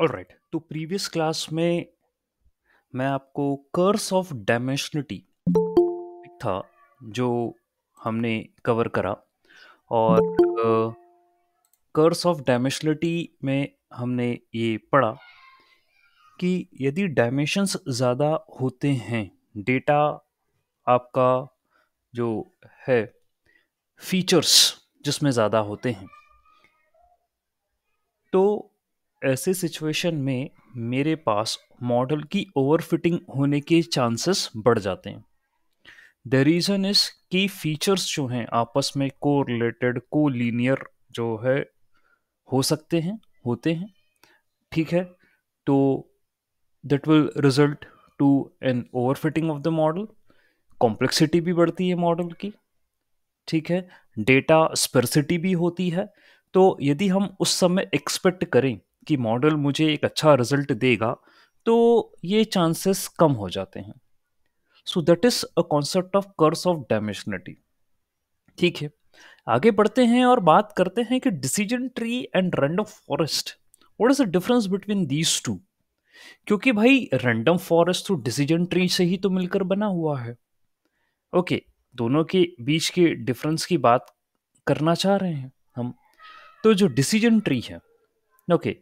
Alright तो previous class में मैं आपको कर्स ऑफ डायमेंशनिटी था जो हमने कवर करा और कर्स ऑफ डायमेंशनिटी में हमने ये पढ़ा कि यदि डायमेंशंस ज़्यादा होते हैं डेटा आपका जो है फीचर्स जिसमें ज़्यादा होते हैं तो ऐसे सिचुएशन में मेरे पास मॉडल की ओवरफिटिंग होने के चांसेस बढ़ जाते हैं द रीज़न इज़ कि फीचर्स जो हैं आपस में को रिलेटेड को लीनियर जो है हो सकते हैं होते हैं ठीक है तो that will result to an overfitting of the model complexity भी बढ़ती है मॉडल की ठीक है डेटा स्पर्सिटी भी होती है तो यदि हम उस समय एक्सपेक्ट करें कि मॉडल मुझे एक अच्छा रिजल्ट देगा तो ये चांसेस कम हो जाते हैं so that is a concept of curse of dimensionality ठीक है आगे बढ़ते हैं और बात करते हैं कि decision tree and random forest what is the difference between these two क्योंकि भाई रैंडम फॉरेस्ट तो डिसीजन ट्री से ही तो मिलकर बना हुआ है ओके okay, दोनों के बीच के डिफरेंस की बात करना चाह रहे हैं हम तो जो डिसीजन ट्री है ओके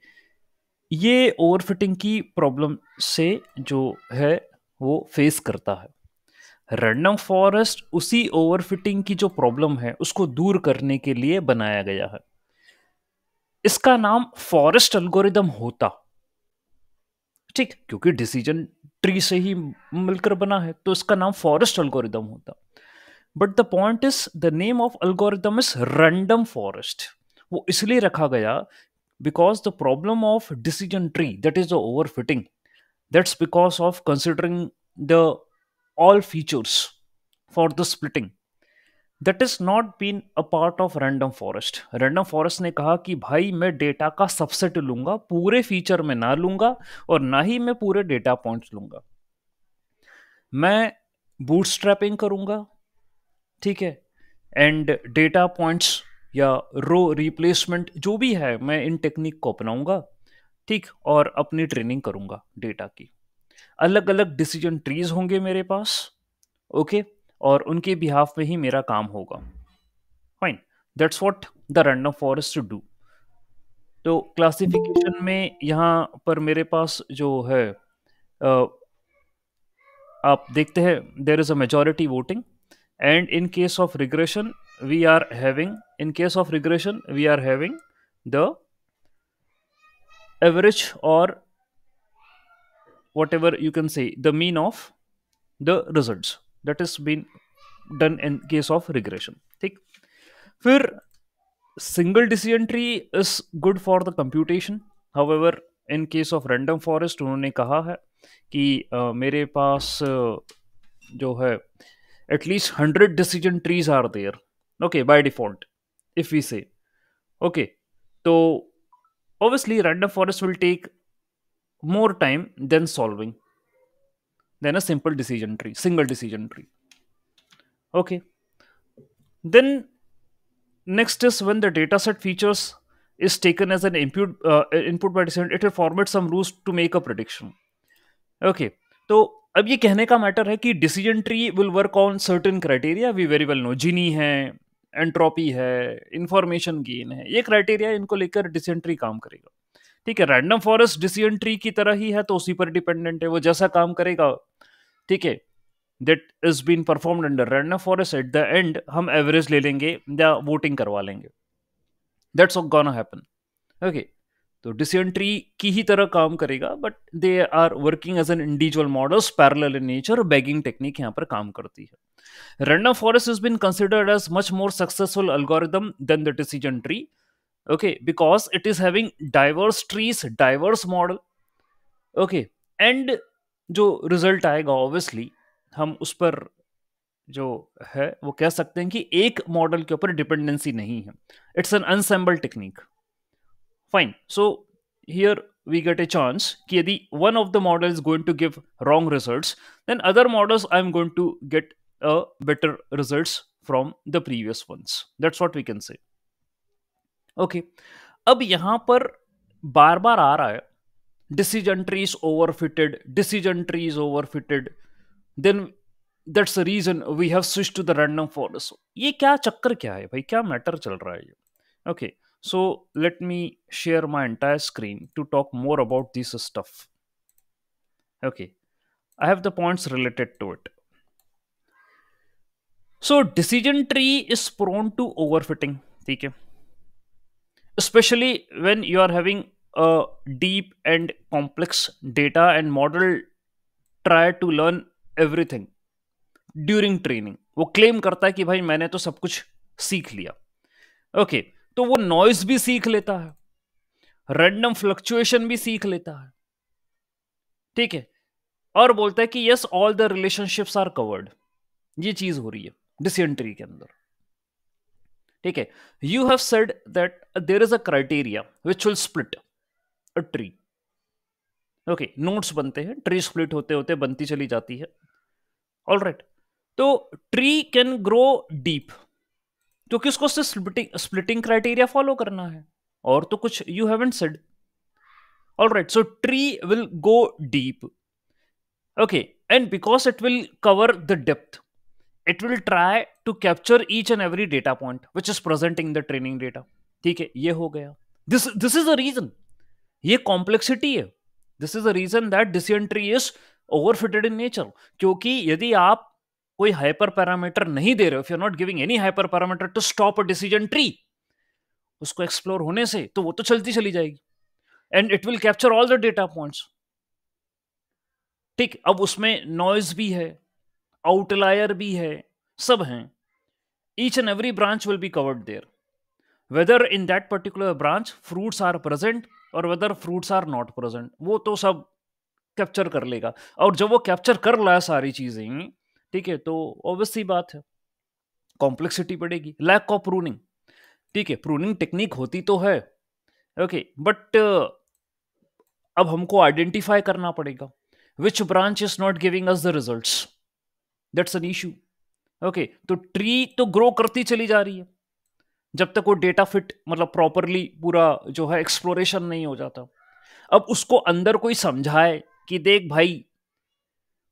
ये ओवरफिटिंग की प्रॉब्लम से जो है वो फेस करता है रैंडम फॉरेस्ट उसी ओवरफिटिंग की जो प्रॉब्लम है उसको दूर करने के लिए बनाया गया है इसका नाम फॉरेस्ट अल्गोरिदम होता ठीक क्योंकि डिसीजन ट्री से ही मिलकर बना है तो इसका नाम फॉरेस्ट अल्गोरिदम होता but the point is the name of algorithm is random forest वो इसलिए रखा गया because the problem of decision tree that is the overfitting that's because of considering the all features for the splitting that is not been a part of random forest random forest ने कहा कि भाई मैं data का subset लूंगा पूरे feature में ना लूंगा और ना ही मैं पूरे डेटा पॉइंट्स लूंगा मैं बूट स्ट्रैपिंग करूंगा ठीक है एंड डेटा पॉइंट्स या रो रिप्लेसमेंट जो भी है मैं इन टेक्निक को अपनाऊंगा ठीक और अपनी ट्रेनिंग करूंगा डेटा की अलग अलग डिसीजन ट्रीज होंगे मेरे पास ओके और उनके बिहाफ में ही मेरा काम होगा fine that's what the random forest do तो क्लासिफिकेशन में यहाँ पर मेरे पास जो है आप देखते हैं there is a majority voting and in case of regression we are having in case of regression we are having the average or whatever you can say the mean of the results that has been done in case of regression ठीक फिर single decision tree is good for the computation however in case of random forest उन्होंने कहा है कि uh, मेरे पास uh, जो है at least 100 decision trees are there okay by default if we say okay so obviously random forest will take more time than solving than a simple decision tree single decision tree okay then next is when the dataset features is taken as an input uh, input by decision it will format some rules to make a prediction okay तो अब ये कहने का matter है कि decision tree will work on certain criteria we very well know Gini है entropy है information gain है ये क्राइटेरिया इनको लेकर डिसेंट्री काम करेगा ठीक है रैंडम फॉरेस्ट डिसेंट्री की तरह ही है तो उसी पर डिपेंडेंट है वो जैसा काम करेगा ठीक है that is been perform under random forest at the end हम एवरेज ले लेंगे या वोटिंग करवा लेंगे दैट्स गॉन हैपन ओके तो डिसेंट्री की ही तरह काम करेगा but they are working as an individual models parallel in nature और बैगिंग टेक्निक यहाँ पर काम करती है random forest is been considered as much more successful algorithm than the decision tree okay because it is having diverse trees diverse model okay and जो result आएगा obviously हम उस पर जो है वो कह सकते हैं कि एक मॉडल के ऊपर डिपेंडेंसी नहीं है it's an ensemble technique fine so here we get a chance yadi one of the models is going to give wrong results then other models i'm going to get a uh, better results from the previous ones that's what we can say okay अब यहां पर bar bar decision tree is overfitted decision tree is overfitted then that's the reason we have switched to the random forest ये क्या चक्कर क्या है भाई क्या matter चल रहा है okay. So let me share my entire screen to talk more about this stuff. Okay, I have the points related to it. So decision tree is prone to overfitting, okay? Especially when you are having a deep and complex data and model try to learn everything during training. वो claim करता है कि भाई मैंने तो सब कुछ सीख लिया. Okay. तो वो नॉइज भी सीख लेता है रैंडम फ्लक्चुएशन भी सीख लेता है ठीक है और बोलता है कि yes all the relationships are covered ये चीज हो रही है डिसेंट्री के अंदर ठीक है you have said that there is a criteria which will split a tree okay nodes बनते हैं ट्री स्प्लिट होते होते बनती चली जाती है ऑल राइट right. तो ट्री कैन ग्रो डीप क्योंकि उसको सिर्फ स्प्लिटिंग क्राइटेरिया फॉलो करना है और तो कुछ you haven't said all right so tree will go deep okay and because it will cover the depth it will try to capture each and every data point which is present in the training data ठीक है ये हो गया this this is a reason ये complexity है this is a reason that decision tree is overfitted in nature क्योंकि यदि आप कोई हाइपर पैरामीटर नहीं दे रहे हो if you not giving any hyper parameter to stop a decision tree उसको एक्सप्लोर होने से तो वो तो चलती चली जाएगी and it will capture all the data points ठीक अब उसमें नॉइज भी है आउटलायर भी है सब हैं each and every branch will be covered there whether in that particular branch fruits are present और whether fruits are not present वो तो सब कैप्चर कर लेगा और जब वो कैप्चर कर लाया सारी चीजें ठीक है तो ऑब्वियस सी बात है कॉम्प्लेक्सिटी बढ़ेगी लैक ऑफ प्रूनिंग ठीक है प्रूनिंग टेक्निक होती तो है ओके बट uh, अब हमको आइडेंटिफाई करना पड़ेगा which branch is not giving us the result that's an issue okay तो ट्री तो ग्रो करती चली जा रही है जब तक वो डेटा फिट मतलब प्रॉपरली पूरा जो है एक्सप्लोरेशन नहीं हो जाता अब उसको अंदर कोई समझाए कि देख भाई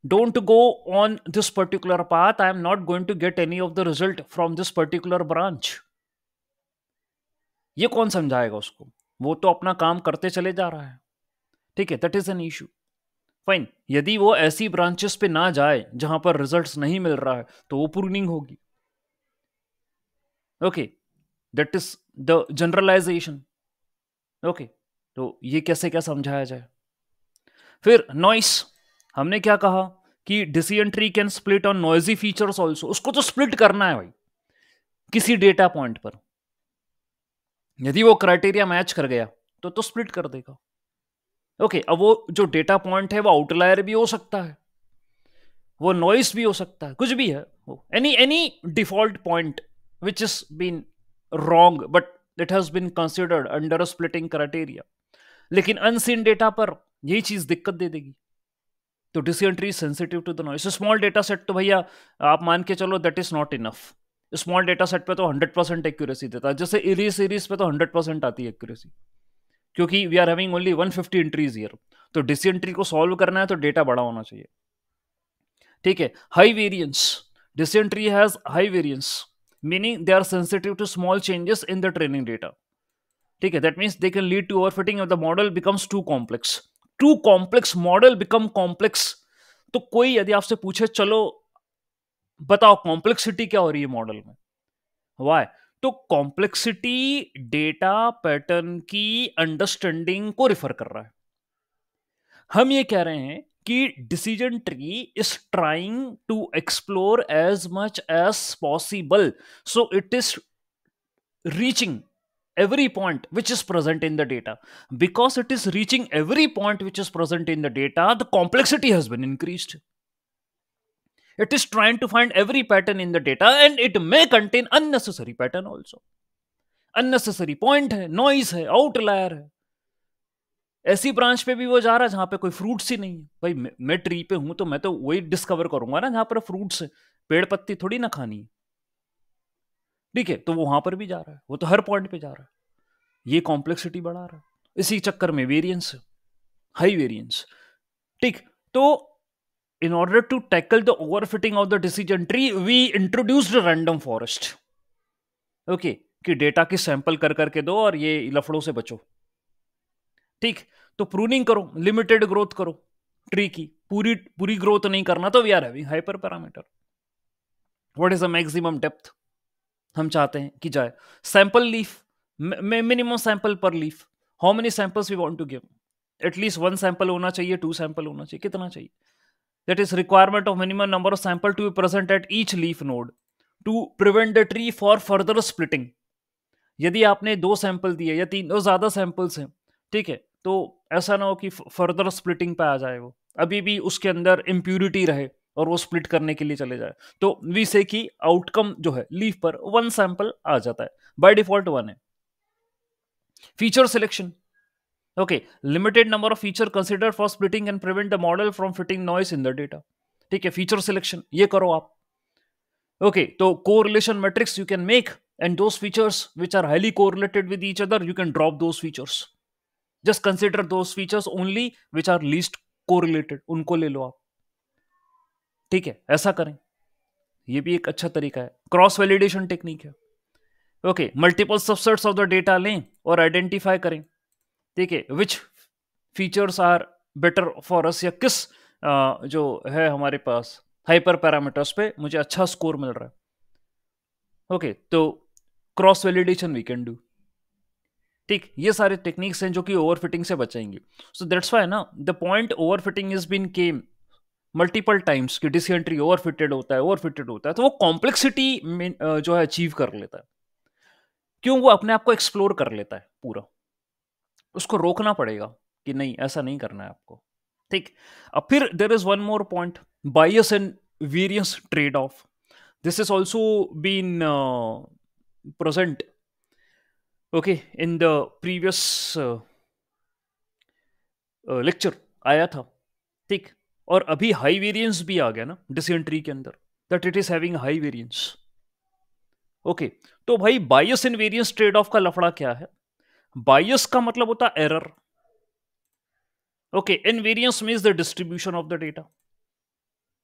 don't go on this particular path I am not going to get any of the result from this particular branch ये कौन समझाएगा उसको वो तो अपना काम करते चले जा रहा है ठीक है that is an issue fine यदि वो ऐसी ब्रांचेस पे ना जाए जहां पर रिजल्ट्स नहीं मिल रहा है तो वो प्रूनिंग होगी okay that is the generalization okay तो ये कैसे क्या समझाया जाए फिर नॉइस हमने क्या कहा कि decision tree can split on noisy features also उसको तो स्प्लिट करना है भाई किसी डेटा पॉइंट पर यदि वो क्राइटेरिया मैच कर गया तो तो स्प्लिट कर देगा ओके okay, अब वो जो डेटा पॉइंट है वो आउटलायर भी हो सकता है वो नॉइस भी हो सकता है कुछ भी है वो any any default point which is been wrong but it has been considered under splitting criteria लेकिन अनसीन डेटा पर यही चीज दिक्कत दे देगी तो decision tree sensitive to the noise small data set तो भैया आप मान के चलो that is not enough small data set पे तो 100 परसेंट एक्यूरेसी देता है जैसे इरी सीरीज पे तो 100 परसेंट आती है एक्यूरेसी क्योंकि we are having only 150 fifty entries here तो डिसीजन ट्री को सॉल्व करना है तो डेटा बड़ा होना चाहिए ठीक है high variance decision tree has high variance meaning they are sensitive to small changes in the training data ठीक है that means they can lead to over overfitting the model becomes too complex too complex model become complex तो कोई यदि आपसे पूछे चलो बताओ complexity क्या हो रही है मॉडल में वाई तो कॉम्प्लेक्सिटी डेटा पैटर्न की अंडरस्टैंडिंग को रिफर कर रहा है हम ये कह रहे हैं कि decision tree is trying to explore as much as possible so it is reaching every point which is present in the data. Because it is reaching every point which is present in the data, the complexity has been increased. It is trying to find every pattern in the data and it may contain unnecessary pattern also. Unnecessary point है, noise है, outlier है. ऐसी branch पे भी वो जा रहा है जहां पे कोई फ्रूट्स ही नहीं है भाई मैं ट्री पे हूं तो मैं तो वही डिस्कवर करूंगा ना जहां पर फ्रूट्स पेड़ पत्ती थोड़ी ना खानी है ठीक है तो वो वहां पर भी जा रहा है वो तो हर पॉइंट पे जा रहा है ये कॉम्प्लेक्सिटी बढ़ा रहा है इसी चक्कर में वेरियंस हाई वेरियंस ठीक तो in order to tackle the overfitting of the decision tree we introduced a random forest कि डेटा की सैंपल कर करके दो और ये लफड़ों से बचो ठीक तो प्रूनिंग करो लिमिटेड ग्रोथ करो ट्री की पूरी पूरी ग्रोथ नहीं करना तो we are having hyper parameter what is the maximum depth हम चाहते हैं कि जाए सैंपल लीफ मिनिमम सैंपल पर leaf how many samples we want to give at least one sample होना चाहिए टू सैंपल होना चाहिए कितना चाहिए that is requirement of minimum number of sample to be present at each leaf node to prevent the tree for further splitting यदि आपने दो sample दिए या तीन दो ज़्यादा सैंपल्स हैं ठीक है तो ऐसा ना हो कि फर्दर स्प्लिटिंग पे आ जाए वो अभी भी उसके अंदर इम्प्यूरिटी रहे और वो स्प्लिट करने के लिए चले जाए तो वी से कि आउटकम जो है लीफ पर वन सैंपल आ जाता है बाय डिफॉल्ट वन है feature selection okay limited number of feature considered for splitting and prevent the model from fitting noise in the data ठीक है फीचर सिलेक्शन ये करो आप ओके तो correlation matrix you can make and those features which are highly correlated with each other you can drop those features just consider those features only which are least correlated उनको ले लो आप ठीक है ऐसा करें ये भी एक अच्छा तरीका है क्रॉस वैलिडेशन टेक्निक है okay multiple subsets of the data लें और आइडेंटिफाई करें ठीक है which features are better for us या किस आ, जो है हमारे पास हाइपर पैरामीटर्स पे मुझे अच्छा स्कोर मिल रहा है ओके तो cross validation we can do ठीक ये सारे टेक्निक्स हैं जो कि ओवरफिटिंग से बचाएंगे सो दैट्स वाई ना the point overfitting is been came multiple times कि डिस एंट्री ओवर फिटेड होता है ओवर फिटेड होता है तो वो कॉम्प्लेक्सिटी जो है अचीव कर लेता है क्यों वो अपने आप को एक्सप्लोर कर लेता है पूरा उसको रोकना पड़ेगा कि नहीं ऐसा नहीं करना है आपको ठीक अब फिर there is one more point bias and variance trade off this is also been present okay in the previous lecture आया था ठीक और अभी हाई वेरियंस भी आ गया ना डिसेंट्री के अंदर that it is having high variance okay तो भाई bias in variance trade off का लफड़ा क्या है बायस का मतलब होता है error okay in variance mean the distribution of the data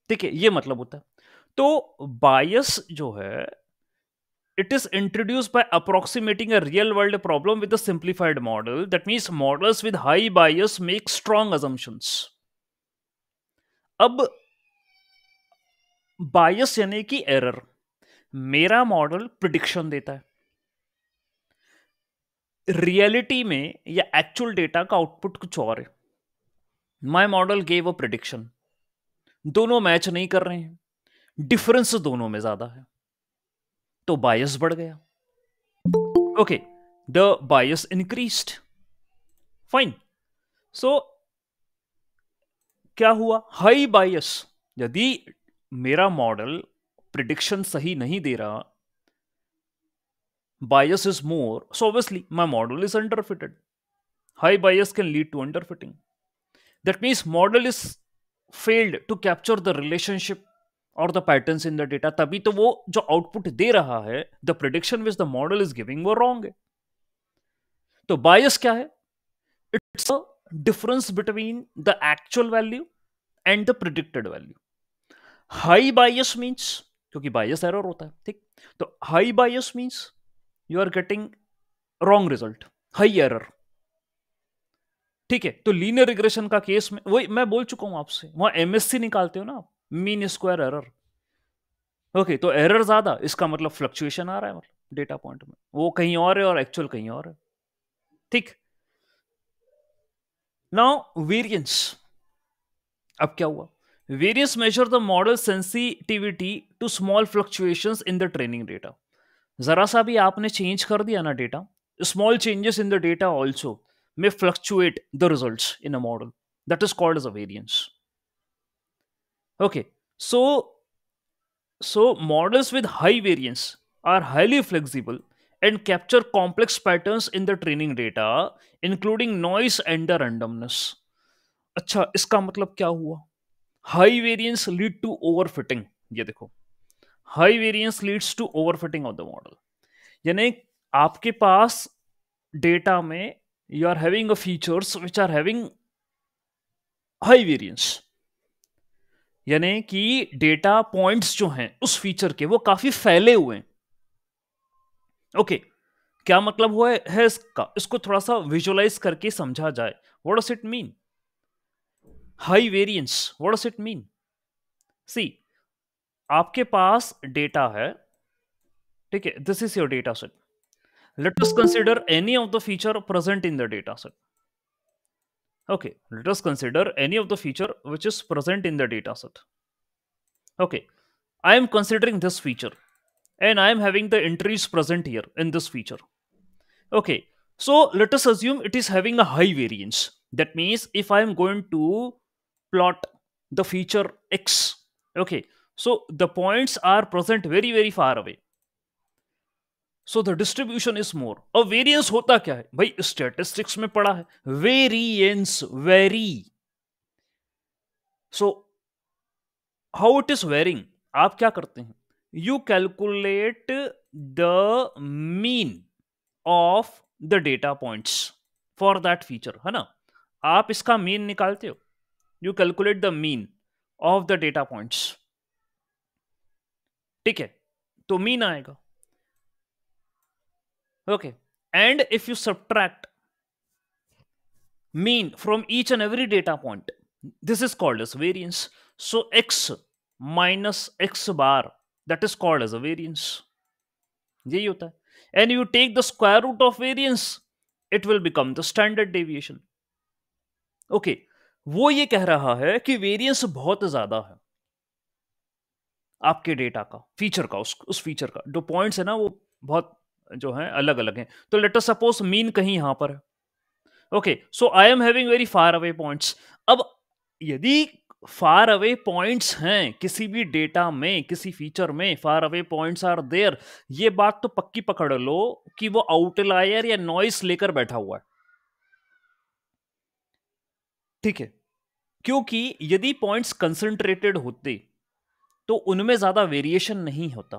ठीक है ये मतलब होता है तो बायस जो है it is introduced by approximating a real world problem with a simplified model that means models with high bias make अब बायस यानी कि एरर मेरा मॉडल प्रिडिक्शन देता है रियलिटी में या एक्चुअल डेटा का आउटपुट कुछ और है my model gave a prediction दोनों मैच नहीं कर रहे हैं डिफरेंस दोनों में ज्यादा है तो बायस बढ़ गया okay the bias increased fine so क्या हुआ हाई बायस यदि मेरा मॉडल प्रिडिक्शन सही नहीं दे रहा bias is more so obviously my model is underfitted high bias can lead to underfitting that means model is failed to capture the relationship और the pattern in the data तभी तो वो जो output दे रहा है the prediction which the model is giving वो wrong है तो बायस क्या है it's difference between the actual value and the predicted value high bias means क्योंकि बायस एरर होता है ठीक तो high bias means you are getting wrong result high error ठीक है तो लीनियर रिग्रेशन का केस में वही मैं बोल चुका हूं आपसे वहां एमएससी निकालते हो ना आप मीन स्क्वायर एरर ओके तो एरर ज्यादा इसका मतलब फ्लक्चुएशन आ रहा है मतलब डेटा पॉइंट में वो कहीं और है और एक्चुअल कहीं और है ठीक नाउ वेरियंस अब क्या हुआ variance measure the model sensitivity to small fluctuations in the training data जरा सा भी आपने चेंज कर दिया ना data small changes in the data also may fluctuate the results in a model. That is called as a variance. Okay, so so models with high variance are highly flexible and capture complex patterns in the training data including noise and the randomness अच्छा इसका मतलब क्या हुआ high variance lead to overfitting ये देखो high variance leads to overfitting of the model यानी आपके पास डेटा में you are having a features which are having high variance यानी कि डेटा पॉइंट्स जो हैं उस फीचर के वो काफी फैले हुए हैं ओके क्या मतलब हुआ है, है इसका इसको थोड़ा सा विजुअलाइज करके समझा जाए what does it mean high variance what does it mean see आपके पास डेटा है ठीक है this is your data set let us consider any of the feature present in the data set okay let us consider any of the feature which is present in the data set okay I am considering this feature and I am having the entries present here in this feature. Okay, so let us assume it is having a high variance. That means if I am going to plot the feature x, okay, so the points are present very very far away. So the distribution is more. A variance होता kya hai? Bhai statistics में पड़ा hai. Variance vary. So how it is varying? आप क्या करते हैं you calculate the mean of the data points for that feature है ना आप इसका mean निकालते हो you calculate the mean of the data points ठीक है तो mean आएगा okay and if you subtract mean from each and every data point this is called as variance so x minus x bar that is called as a variance यही होता है and you take the square root of variance it will become the standard deviation okay वो ये कह रहा है कि variance बहुत ज्यादा है आपके डेटा का फीचर का उस उस फीचर का जो पॉइंट्स है ना वो बहुत जो है अलग अलग हैं तो लेट अस सपोज मीन कहीं यहां पर है okay so I am having very far away points अब यदि फार अवे पॉइंट्स हैं किसी भी डेटा में किसी फीचर में far away points are there ये बात तो पक्की पकड़ लो कि वो आउटलायर या नॉइस लेकर बैठा हुआ है ठीक है क्योंकि यदि पॉइंट्स कंसंट्रेटेड होते तो उनमें ज्यादा वेरिएशन नहीं होता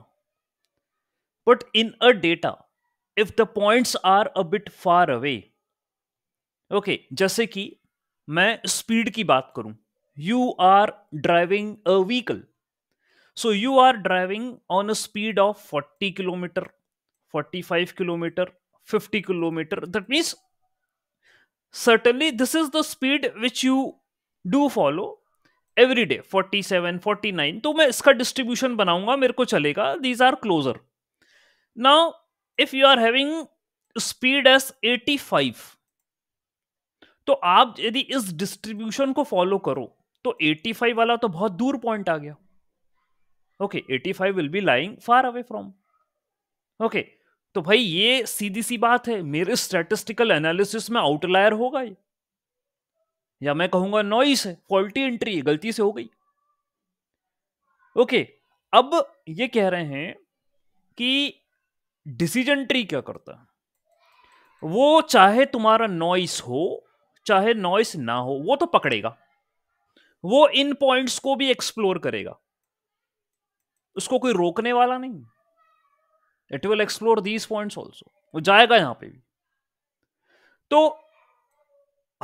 but in a data if the points are a bit far away okay जैसे कि मैं स्पीड की बात करूं you are driving a vehicle so you are driving on a speed of 40 kilometer 45 kilometer 50 kilometer that means certainly this is the speed which you do follow every day 47 49 to main iska distribution banaunga distribution बनाऊंगा मेरे को चलेगा these are closer now if you are having speed as eighty five तो आप यदि इस distribution को follow करो तो 85 वाला तो बहुत दूर पॉइंट आ गया okay okay, 85 will be lying far away from okay तो भाई ये सीधी सी बात है मेरे स्टेटिस्टिकल एनालिसिस में आउटलायर होगा ये या मैं कहूंगा नॉइस है फॉल्टी एंट्री गलती से हो गई ओके okay, अब ये कह रहे हैं कि डिसीजन ट्री क्या करता है वो चाहे तुम्हारा नॉइस हो चाहे नॉइस ना हो वो तो पकड़ेगा वो इन पॉइंट्स को भी एक्सप्लोर करेगा उसको कोई रोकने वाला नहीं it will explore these points also वो जाएगा यहां पे भी तो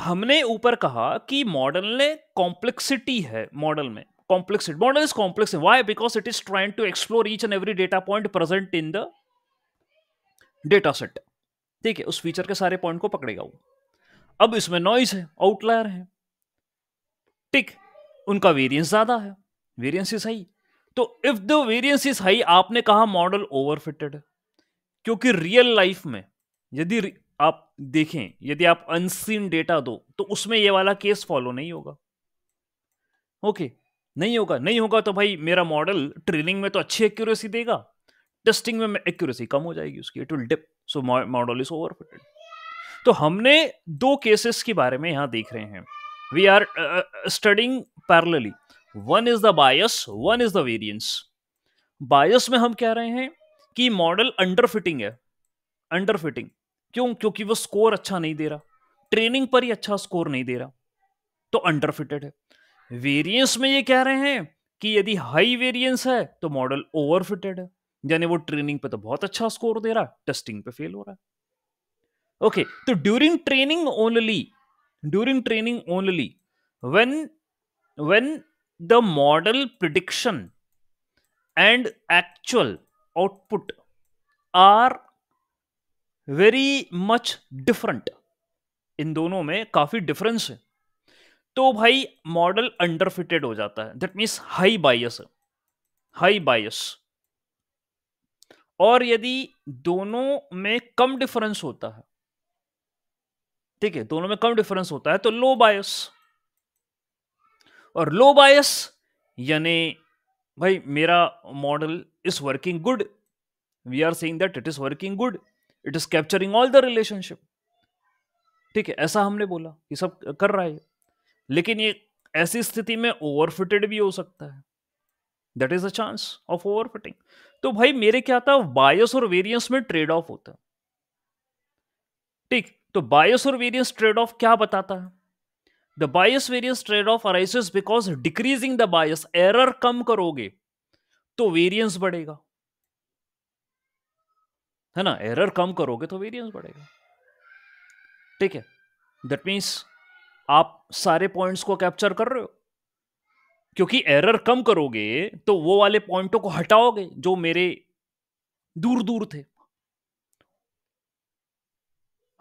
हमने ऊपर कहा कि मॉडल ने कॉम्प्लेक्सिटी है मॉडल में complexity model is complex why because it is trying to explore each and every data point present in the data set ठीक है उस फीचर के सारे पॉइंट को पकड़ेगा वो अब इसमें नॉइज है आउटलायर है ठीक उनका वेरियंस ज़्यादा है वेरियंस इज हाई तो if the variance is high आपने कहा मॉडल ओवरफिटेड है क्योंकि रियल लाइफ में यदि आप देखें यदि आप अनसीन डेटा दो तो उसमें ये वाला केस फॉलो नहीं होगा ओके okay, नहीं होगा नहीं होगा तो भाई मेरा मॉडल ट्रेनिंग में तो अच्छी एक्यूरेसी देगा टेस्टिंग में एक्यूरेसी कम हो जाएगी उसकी it will dip so model is overfitted तो हमने दो केसेस के बारे में यहां देख रहे हैं we are uh, uh studying parallelly one is the bias one is the variance bias में हम कह रहे हैं कि मॉडल अंडर फिटिंग है अंडर फिटिंग क्यों क्योंकि वो स्कोर अच्छा नहीं दे रहा ट्रेनिंग पर ही अच्छा स्कोर नहीं दे रहा तो अंडर फिटेड है वेरियंस में ये कह रहे हैं कि यदि हाई वेरियंस है तो मॉडल ओवर फिटेड है यानी वो ट्रेनिंग पे तो बहुत अच्छा स्कोर दे रहा टेस्टिंग पे फेल हो रहा है ओके okay, तो during training only during training only when when the model prediction and actual output are very much different इन दोनों में काफ़ी डिफरेंस है तो भाई मॉडल अंडरफिटेड हो जाता है that means high bias high bias और यदि दोनों में कम डिफरेंस होता है ठीक है दोनों में कम डिफरेंस होता है तो लो बायस और लो बायस यानी भाई मेरा model is working good we are saying that it is working good it is capturing all the relationship ठीक है ऐसा हमने बोला कि सब कर रहा है लेकिन ये ऐसी स्थिति में ओवरफिटेड भी हो सकता है that is a chance of overfitting तो भाई मेरे क्या था बायस और वेरियंस में ट्रेड ऑफ होता है ठीक तो बायस और वेरियंस ट्रेड ऑफ क्या बताता है the bias variance trade off arises because decreasing the bias error कम करोगे तो वेरियंस बढ़ेगा है ना एरर कम करोगे तो वेरियंस बढ़ेगा ठीक है दैट मीन्स आप सारे पॉइंट्स को कैप्चर कर रहे हो क्योंकि एरर कम करोगे तो वो वाले पॉइंटों को हटाओगे जो मेरे दूर दूर थे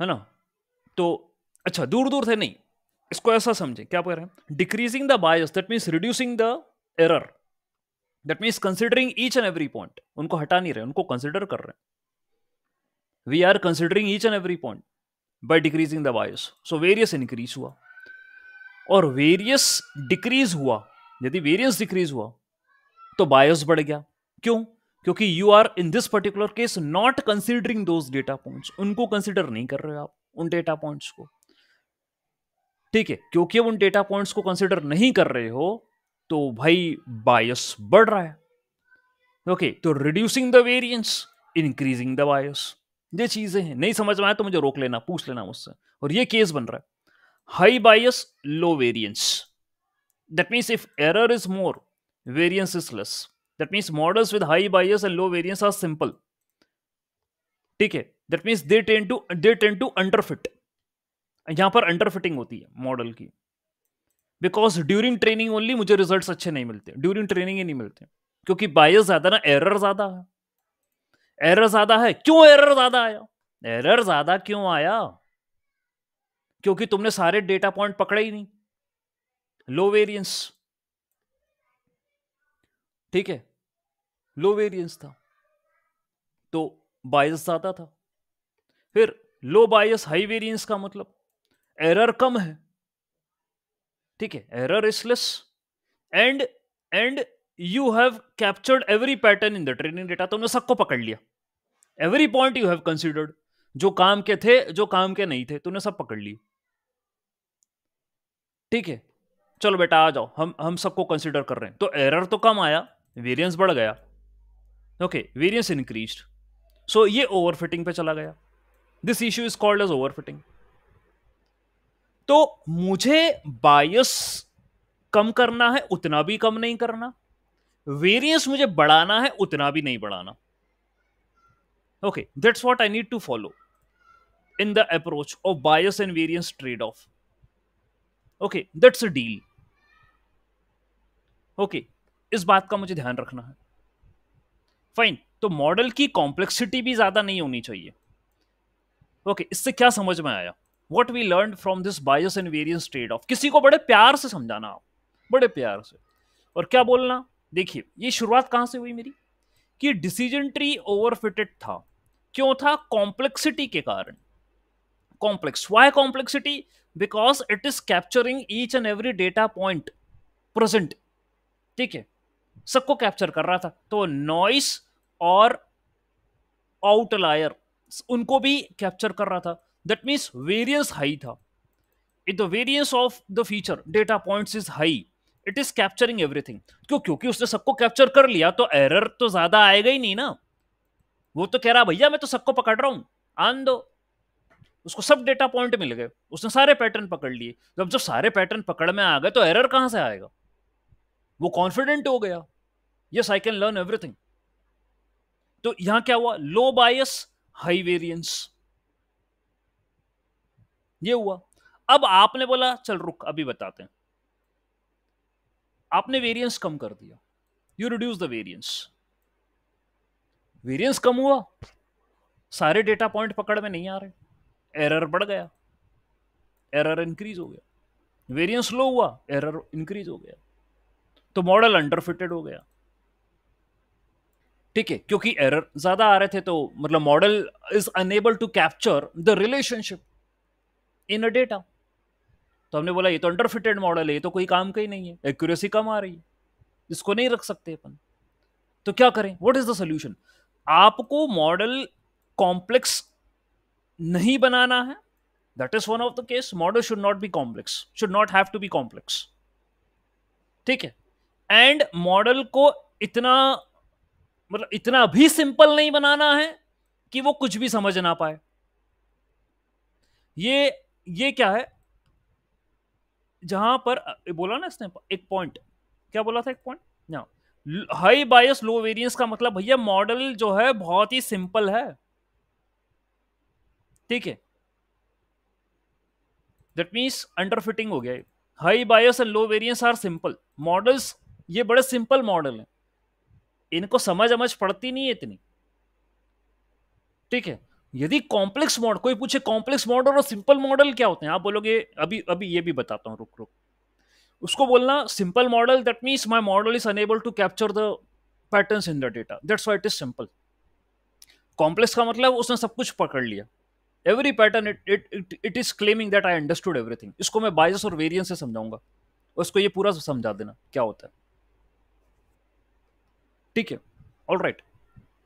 है ना तो अच्छा दूर दूर थे नहीं इसको ऐसा समझे क्या कह रहे हैं decreasing the bias that means reducing the error that means considering each and every point उनको हटा नहीं रहे उनको कंसिडर कर रहे we are considering each and every point by decreasing the bias so variance increase हुआ और वेरियस डिक्रीज हुआ यदि वेरियंस डिक्रीज हुआ तो बायस बढ़ गया क्यों क्योंकि you are in this particular case not considering those data points उनको कंसिडर नहीं कर रहे हो आप उन डेटा पॉइंट्स को ठीक है क्योंकि उन डेटा पॉइंट्स को कंसिडर नहीं कर रहे हो तो भाई बायस बढ़ रहा है ओके okay, तो reducing the variance increasing the bias ये चीजें हैं नहीं समझ में आया तो मुझे रोक लेना पूछ लेना मुझसे और ये केस बन रहा है high bias low variance that means if error is more variance is less that means models with high bias and low variance are simple ठीक है that means they tend to they tend to underfit यहां पर underfitting होती है model की because during training only मुझे result अच्छे नहीं मिलते ड्यूरिंग ट्रेनिंग ही नहीं मिलते क्योंकि बायस ज्यादा ना एरर ज्यादा है एरर ज्यादा है क्यों एरर ज्यादा आया एरर ज्यादा क्यों आया क्योंकि तुमने सारे डेटा पॉइंट पकड़े ही नहीं लो वेरियंस ठीक है लो वेरियंस था तो बायस ज्यादा था फिर लो बायस हाई वेरियंस का मतलब एरर कम है ठीक है error is less and and you have captured every pattern in the training data तुमने सबको पकड़ लिया every point you have considered जो काम के थे जो काम के नहीं थे तुमने सब पकड़ लिए ठीक है चलो बेटा आ जाओ हम हम सबको कंसिडर कर रहे हैं तो एरर तो कम आया वेरियंस बढ़ गया ओके वेरियंस इंक्रीज सो ये ओवरफिटिंग पे चला गया this issue is called as overfitting तो मुझे बायस कम करना है उतना भी कम नहीं करना वेरियंस मुझे बढ़ाना है उतना भी नहीं बढ़ाना okay that's what I need to follow in the approach of bias and variance trade off okay that's a deal okay इस बात का मुझे ध्यान रखना है फाइन तो मॉडल की कॉम्प्लेक्सिटी भी ज्यादा नहीं होनी चाहिए ओके okay, इससे क्या समझ में आया what we learn from this bias and variance trade off किसी को बड़े प्यार से समझाना आप बड़े प्यार से और क्या बोलना देखिए ये शुरुआत कहाँ से हुई मेरी कि डिसीजन ट्री ओवरफिटेड था क्यों था कॉम्प्लेक्सिटी के कारण complex why complexity because it is capturing each and every data point present ठीक है सबको कैप्चर कर रहा था तो नॉइस और आउटलायर उनको भी कैप्चर कर रहा था दैट मीन्स वेरियंस हाई था it the variance of the feature data points is high it is capturing everything क्यों क्योंकि उसने सबको कैप्चर कर लिया तो एरर तो ज्यादा आएगा ही नहीं ना वो तो कह रहा भैया मैं तो सबको पकड़ रहा हूं आन दो उसको सब डेटा पॉइंट मिल गए उसने सारे पैटर्न पकड़ लिए जब जब सारे पैटर्न पकड़ में आ गए तो एरर कहां से आएगा वो कॉन्फिडेंट हो गया yes I can learn everything तो यहां क्या हुआ लो बायस हाई वेरियंस ये हुआ अब आपने बोला चल रुक अभी बताते हैं आपने वेरिएंस कम कर दिया you reduce the variance variance कम हुआ सारे डेटा पॉइंट पकड़ में नहीं आ रहे एरर बढ़ गया एरर इंक्रीज हो गया वेरिएंस लो हुआ एरर इंक्रीज हो गया तो मॉडल अंडरफिटेड हो गया ठीक है क्योंकि एरर ज्यादा आ रहे थे तो मतलब model is unable to capture the relationship in a data तो हमने बोला ये तो अंडरफिटेड मॉडल है ये तो कोई काम का ही नहीं है एक्यूरेसी कम आ रही है इसको नहीं रख सकते अपन तो क्या करें व्हाट इज द सोल्यूशन आपको मॉडल कॉम्प्लेक्स नहीं बनाना है that is one of the case model should not be complex should not have to be complex ठीक है एंड मॉडल को इतना मतलब इतना भी सिंपल नहीं बनाना है कि वो कुछ भी समझ ना पाए ये ये क्या है जहां पर बोला ना इसने एक पॉइंट क्या बोला था एक पॉइंट ना हाई बायस लो वेरिएंस का मतलब भैया मॉडल जो है बहुत ही सिंपल है ठीक है दैट मीन्स अंडरफिटिंग हो गया high bias and low variance are simple models ये बड़े सिंपल मॉडल हैं इनको समझ समझ पड़ती नहीं है इतनी ठीक है यदि कॉम्प्लेक्स मॉडल कोई पूछे कॉम्प्लेक्स मॉडल और सिंपल मॉडल क्या होते हैं आप बोलोगे अभी अभी ये भी बताता हूं रुक रुक उसको बोलना simple model that means my model is unable to capture the pattern in the data that's why it is simple complex का मतलब उसने सब कुछ पकड़ लिया every pattern it it it is claiming that I understood everything इसको मैं बाइजस और वेरियंस से समझाऊंगा उसको ये पूरा समझा देना क्या होता है ठीक है ऑल राइट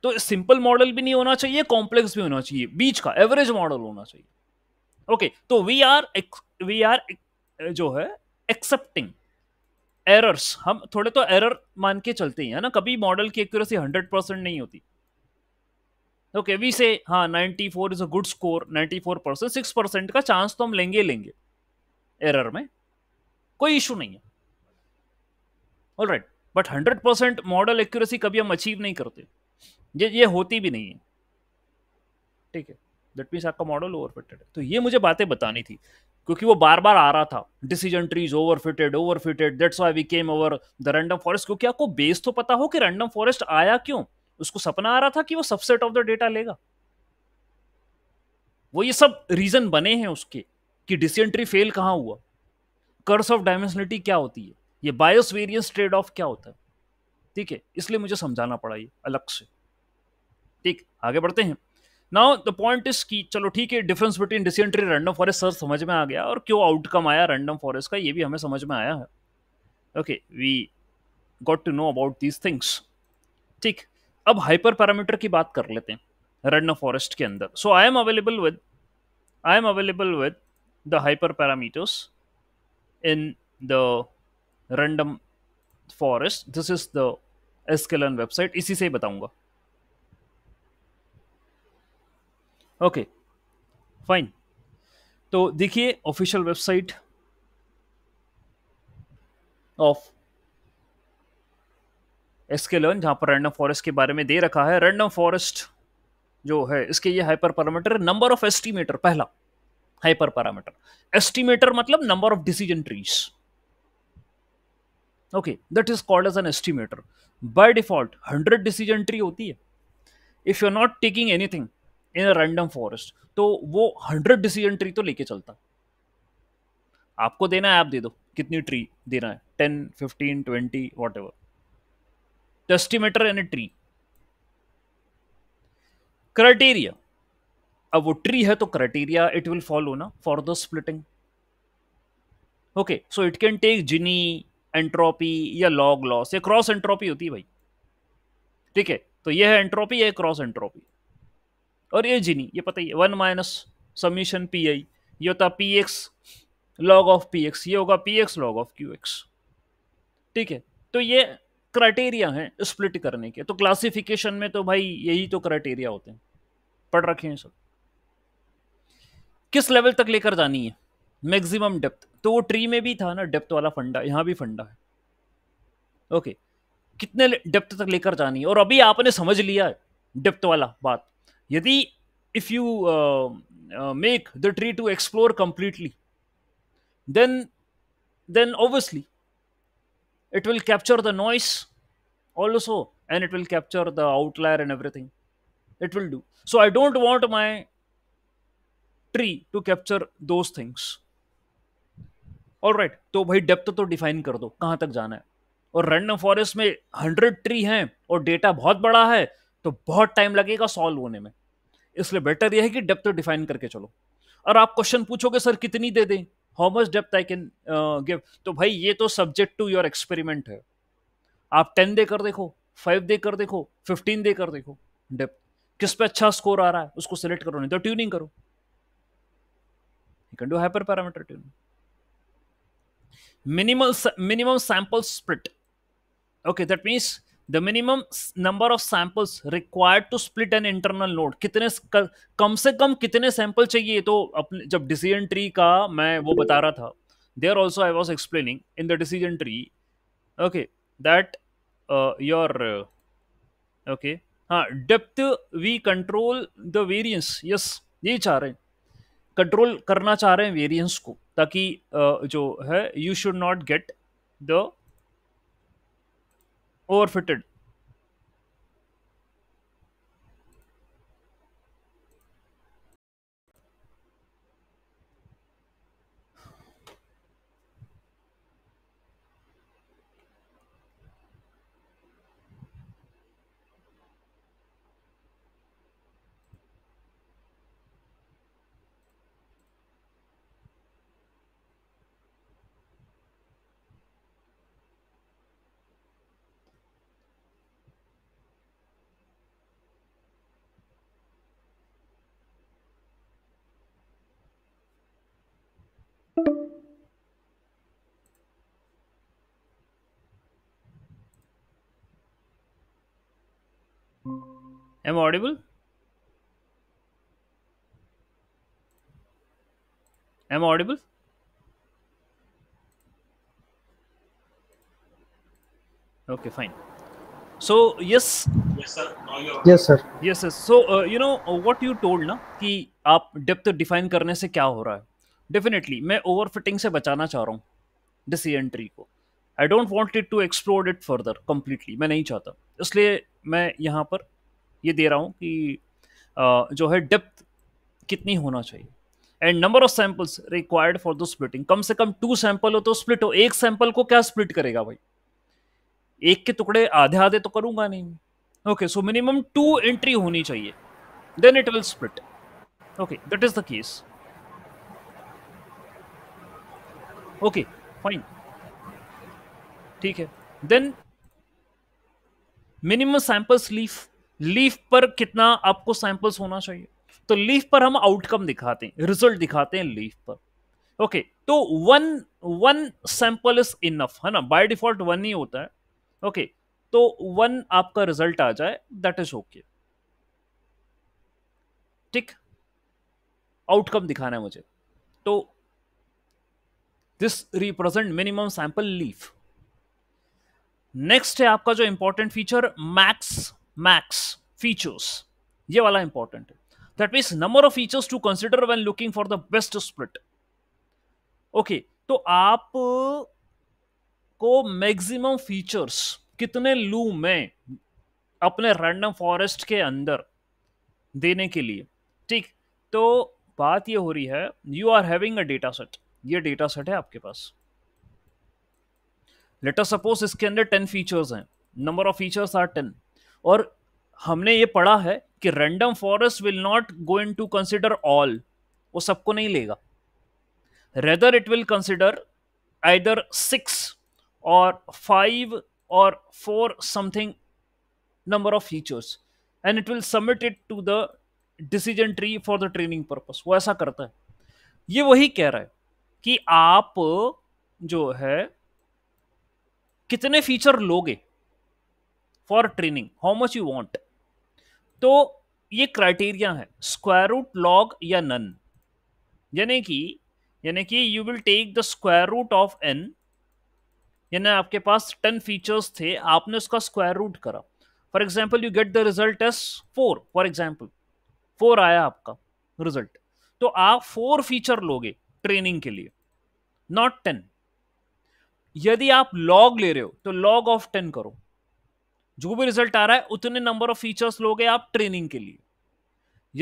तो सिंपल मॉडल भी नहीं होना चाहिए कॉम्प्लेक्स भी होना चाहिए बीच का एवरेज मॉडल होना चाहिए ओके तो वी आर वी आर जो है एक्सेप्टिंग एरर्स हम थोड़े तो एरर मान के चलते ही है ना कभी मॉडल की एक्यूरेसी हंड्रेड परसेंट नहीं होती ओके वी से हाँ ninety four is a good score ninety four percent six percent का चांस तो हम लेंगे लेंगे एरर में कोई इशू नहीं है all right right. But hundred percent model accuracy कभी हम अचीव नहीं करते ये ये होती भी नहीं है ठीक है दैट मीन्स आपका मॉडल ओवरफिटेड है तो ये मुझे बातें बतानी थी क्योंकि वो बार बार आ रहा था decision trees overfitted overfitted that's why we came over the random forest क्योंकि आपको बेस तो पता हो कि रैंडम फॉरेस्ट आया क्यों उसको सपना आ रहा था कि वो सबसेट ऑफ द डेटा लेगा वो ये सब रीजन बने हैं उसके कि डिसीजन ट्री फेल कहाँ हुआ कर्स ऑफ डायमेंशनलिटी क्या होती है ये बायोस वेरियंस ट्रेड ऑफ क्या होता है ठीक है इसलिए मुझे समझाना पड़ा ये अलग से ठीक आगे बढ़ते हैं नाउ द पॉइंट इज की चलो ठीक है difference between decision tree random forest sir समझ में आ गया और क्यों आउटकम आया रैंडम फॉरेस्ट का ये भी हमें समझ में आया है okay we got to know about these things ठीक अब हाइपर पैरामीटर की बात कर लेते हैं रैंडम फॉरेस्ट के अंदर so I am available with I am available with the hyper parameters in the random forest this is the sklearn website इसी से ही बताऊंगा ओके फाइन तो देखिए ऑफिशियल वेबसाइट ऑफ एस्केलन जहां पर रैंडम फॉरेस्ट के बारे में दे रखा है रैंडम फॉरेस्ट जो है इसके ये hyper parameter number of estimator पहला हाइपर पैरामीटर एस्टिमेटर मतलब number of decision trees okay that is called as n estimator by default hundred decision tree होती है if you are not taking anything in a random forest तो वो hundred decision tree तो लेके चलता आपको देना है आप दे दो कितनी ट्री देना है ten fifteen twenty whatever estimator n a tree criteria अब वो ट्री है तो क्राइटेरिया इट विल फॉलो ना for the splitting okay so it can take gini entropy या लॉग लॉस ये क्रॉस एंट्रोपी होती है भाई ठीक है तो ये है एंट्रोपी ये क्रॉस एंट्रोपी और ये जीनी ये पता ही है one minus summation p i ये होता p x log of p x ये होगा p x log of q x ठीक है तो ये क्राइटेरिया हैं स्प्लिट करने के तो क्लासिफिकेशन में तो भाई यही तो क्राइटेरिया होते हैं पढ़ रखे हैं सब किस लेवल तक लेकर जानी है मैक्सिमम डेप्थ तो वो ट्री में भी था ना डेप्थ वाला फंडा यहाँ भी फंडा है ओके कितने डेप्थ तक लेकर जानी है और अभी आपने समझ लिया डेप्थ वाला बात यदि if you make the tree to explore completely then then obviously it will capture the noise also and it will capture the outlier and everything it will do so I don't want my tree to capture those things all right तो भाई depth तो define कर दो कहाँ तक जाना है और रैंडम फॉरेस्ट में हंड्रेड ट्री हैं और डेटा बहुत बड़ा है तो बहुत टाइम लगेगा सॉल्व होने में इसलिए बेटर यह है कि डेप्थ डिफाइन करके चलो और आप क्वेश्चन पूछोगे सर कितनी दे दें how much depth I can give तो भाई ये तो सब्जेक्ट टू योर एक्सपेरिमेंट है आप टेन दे कर देखो फाइव दे कर देखो फिफ्टीन दे कर देखो डेप्थ किस पे अच्छा स्कोर आ रहा है उसको सिलेक्ट करो नहीं तो ट्यूनिंग करो you can do hyper parameter tuning minimal minimum sample split okay that means the minimum number of samples required to split an internal node कितने कम से कम कितने सैंपल चाहिए तो अपने जब डिसीजन ट्री का मैं वो बता रहा था there also I was explaining in the decision tree okay that your okay हाँ depth we control the variance yes यही चाह रहे हैं कंट्रोल करना चाह रहे हैं वेरिएंस को ताकि जो है you should not get the overfitted am audible am audible okay fine so yes yes sir now you are yes sir yes sir so ना uh, uh, कि आप डेप्थ डिफाइन करने से क्या हो रहा है डेफिनेटली मैं ओवरफिटिंग से बचाना चाह रहा हूँ डिस एंट्री को I don't want it to explore it further completely मैं नहीं चाहता इसलिए मैं यहाँ पर ये दे रहा हूँ कि जो है डेप्थ कितनी होना चाहिए and number of samples required for the splitting कम से कम टू सैंपल हो तो स्प्लिट हो एक सैंपल को क्या स्प्लिट करेगा भाई एक के टुकड़े आधे आधे तो करूंगा नहीं okay so minimum two entry होनी चाहिए then it will split okay that is the case okay fine ठीक है then minimum samples leaf leaf पर कितना आपको सैंपल्स होना चाहिए तो लीफ पर हम आउटकम दिखाते हैं रिजल्ट दिखाते हैं लीफ पर ओके तो one one sample is enough है ना बाय डिफॉल्ट वन ही होता है ओके तो वन आपका रिजल्ट आ जाए दैट इज ओके ठीक आउटकम दिखाना है मुझे तो this represent minimum sample leaf next है आपका जो important feature max max features ये वाला इंपॉर्टेंट है that means number of features to consider when looking for the best split okay तो आप को मैक्सिमम फीचर्स कितने लू में अपने रैंडम फॉरेस्ट के अंदर देने के लिए ठीक तो बात ये हो रही है you are having a data set ये डेटा सेट है आपके पास लेटर सपोज इसके अंदर टेन फीचर्स हैं number of features are ten और हमने ये पढ़ा है कि random forest will not go in to consider all वो सबको नहीं लेगा rather it will consider either six और फाइव और four something number of features and it will submit it to the decision tree for the training purpose वो ऐसा करता है ये वही कह रहा है कि आप जो है कितने फीचर लोगे for training how much you want तो ये क्राइटेरिया है स्क्वायर रूट लॉग या नन यानी कि यानी कि you will take the square root of n यानी आपके पास टेन फीचर्स थे आपने उसका स्क्वायर रूट करा for example you get the result as four for example four आया आपका रिजल्ट तो आप फोर फीचर लोगे ट्रेनिंग के लिए नॉट टेन यदि आप लॉग ले रहे हो तो लॉग ऑफ टेन करो जो भी रिजल्ट आ रहा है उतने नंबर ऑफ फीचर्स लोगे आप ट्रेनिंग के लिए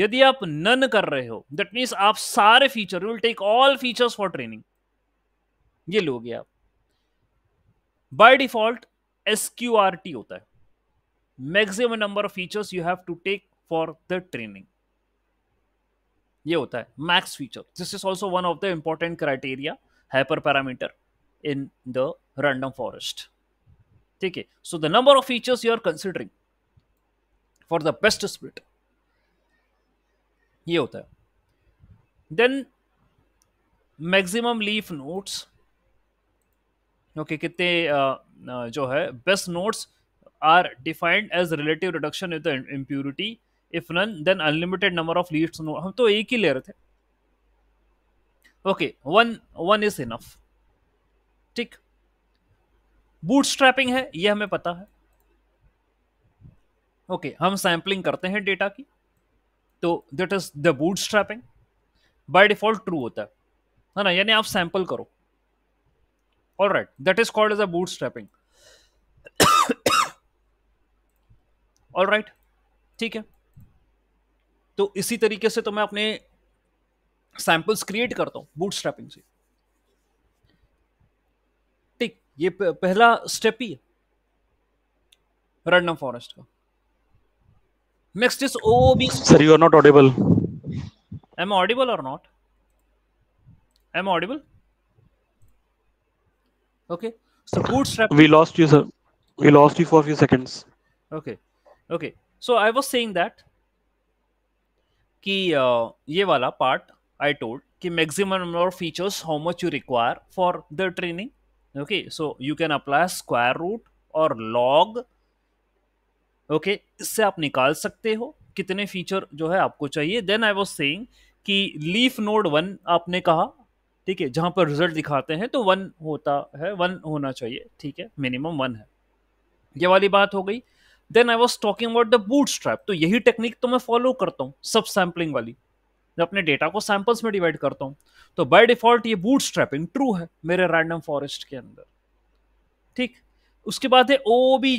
यदि आप नन कर रहे हो दैट मीन्स आप सारे feature you will take all features for training ये लोगे आप by default s q r t होता है maximum number of features you have to take for the training ये होता है max feature this is also one of the important criteria hyper parameter in the random forest ठीक है so the number of features you are considering for the best split ये होता है then maximum leaf nodes okay कितने जो है best nodes are defined as relative reduction the impurity if none then unlimited number of leaves हम तो एक ही ले रहे थे okay one one is enough ठीक बूटस्ट्रैपिंग है ये हमें पता है ओके okay, हम सैम्पलिंग करते हैं डेटा की तो that is the bootstrapping by default true होता है है ना यानी आप सैंपल करो all right that is called as a bootstrapping all right ठीक है तो इसी तरीके से तो मैं अपने सैंपल्स क्रिएट करता हूँ बूट स्ट्रैपिंग से ये पहला स्टेप ही है फॉरेस्ट का next is o b sir you are not audible I am audible और not I am audible okay so good step we lost you sir we lost you for few seconds okay okay so I was saying that कि ये वाला part I told कि maximum number of features how much you require for the training okay so you can apply square root और log okay okay, इससे आप निकाल सकते हो कितने फीचर जो है आपको चाहिए देन आई वॉज सेइंग कि लीफ नोड वन आपने कहा ठीक है जहां पर रिजल्ट दिखाते हैं तो वन होता है वन होना चाहिए ठीक है मिनिमम वन है ये वाली बात हो गई then I was talking about the bootstrap तो यही टेक्निक तो मैं फॉलो करता हूँ सब सैम्पलिंग वाली मैं अपने डेटा को सैंपल्स में डिवाइड करता हूँ तो बाय डिफॉल्ट ये बूट स्ट्रैपिंग ट्रू है मेरे रैंडम फॉरेस्ट के अंदर ठीक उसके बाद है O B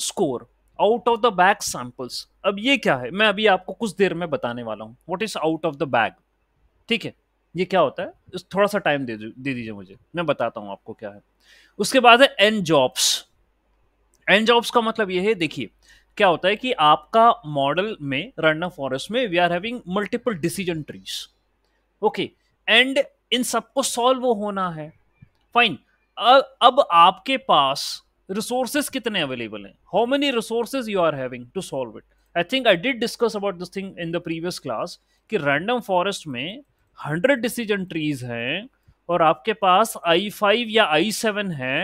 score out of the bag samples अब ये क्या है मैं अभी आपको कुछ देर में बताने वाला हूँ what is out of the bag ठीक है ये क्या होता है थोड़ा सा टाइम दे दे दीजिए मुझे मैं बताता हूँ आपको क्या है उसके बाद है एन जॉब्स एन जॉब्स का मतलब ये है देखिए क्या होता है कि आपका मॉडल में रन्ना फॉरेस्ट में we are having multiple decision trees okay and इन सबको सॉल्व होना है फाइन अब आपके पास रिसोर्सेज कितने अवेलेबल हैं how many resources you are having to solve it I think I did discuss about this thing in the previous class कि रैंडम फॉरेस्ट में हंड्रेड डिसीजन ट्रीज हैं और आपके पास आई फाइव या आई सेवन है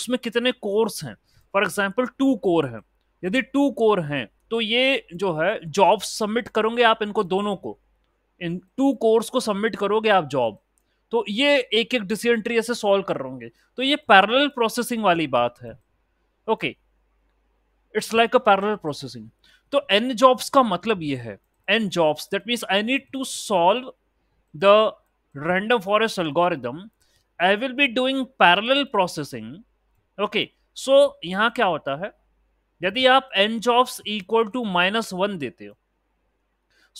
उसमें कितने कोर्स हैं फॉर एग्जाम्पल टू कोर हैं यदि टू कोर हैं तो ये जो है जॉब सबमिट करोगे आप इनको दोनों को इन टू कोर्स को सबमिट करोगे आप जॉब तो ये एक एक डिसीजन ट्री ऐसे सॉल्व कर रहे तो ये पैरेलल प्रोसेसिंग वाली बात है okay it's like a parallel processing तो एन जॉब्स का मतलब ये है n jobs that means I need to solve the random forest algorithm I will be doing parallel processing okay so यहाँ क्या होता है यदि आप n jobs equal to minus one देते हो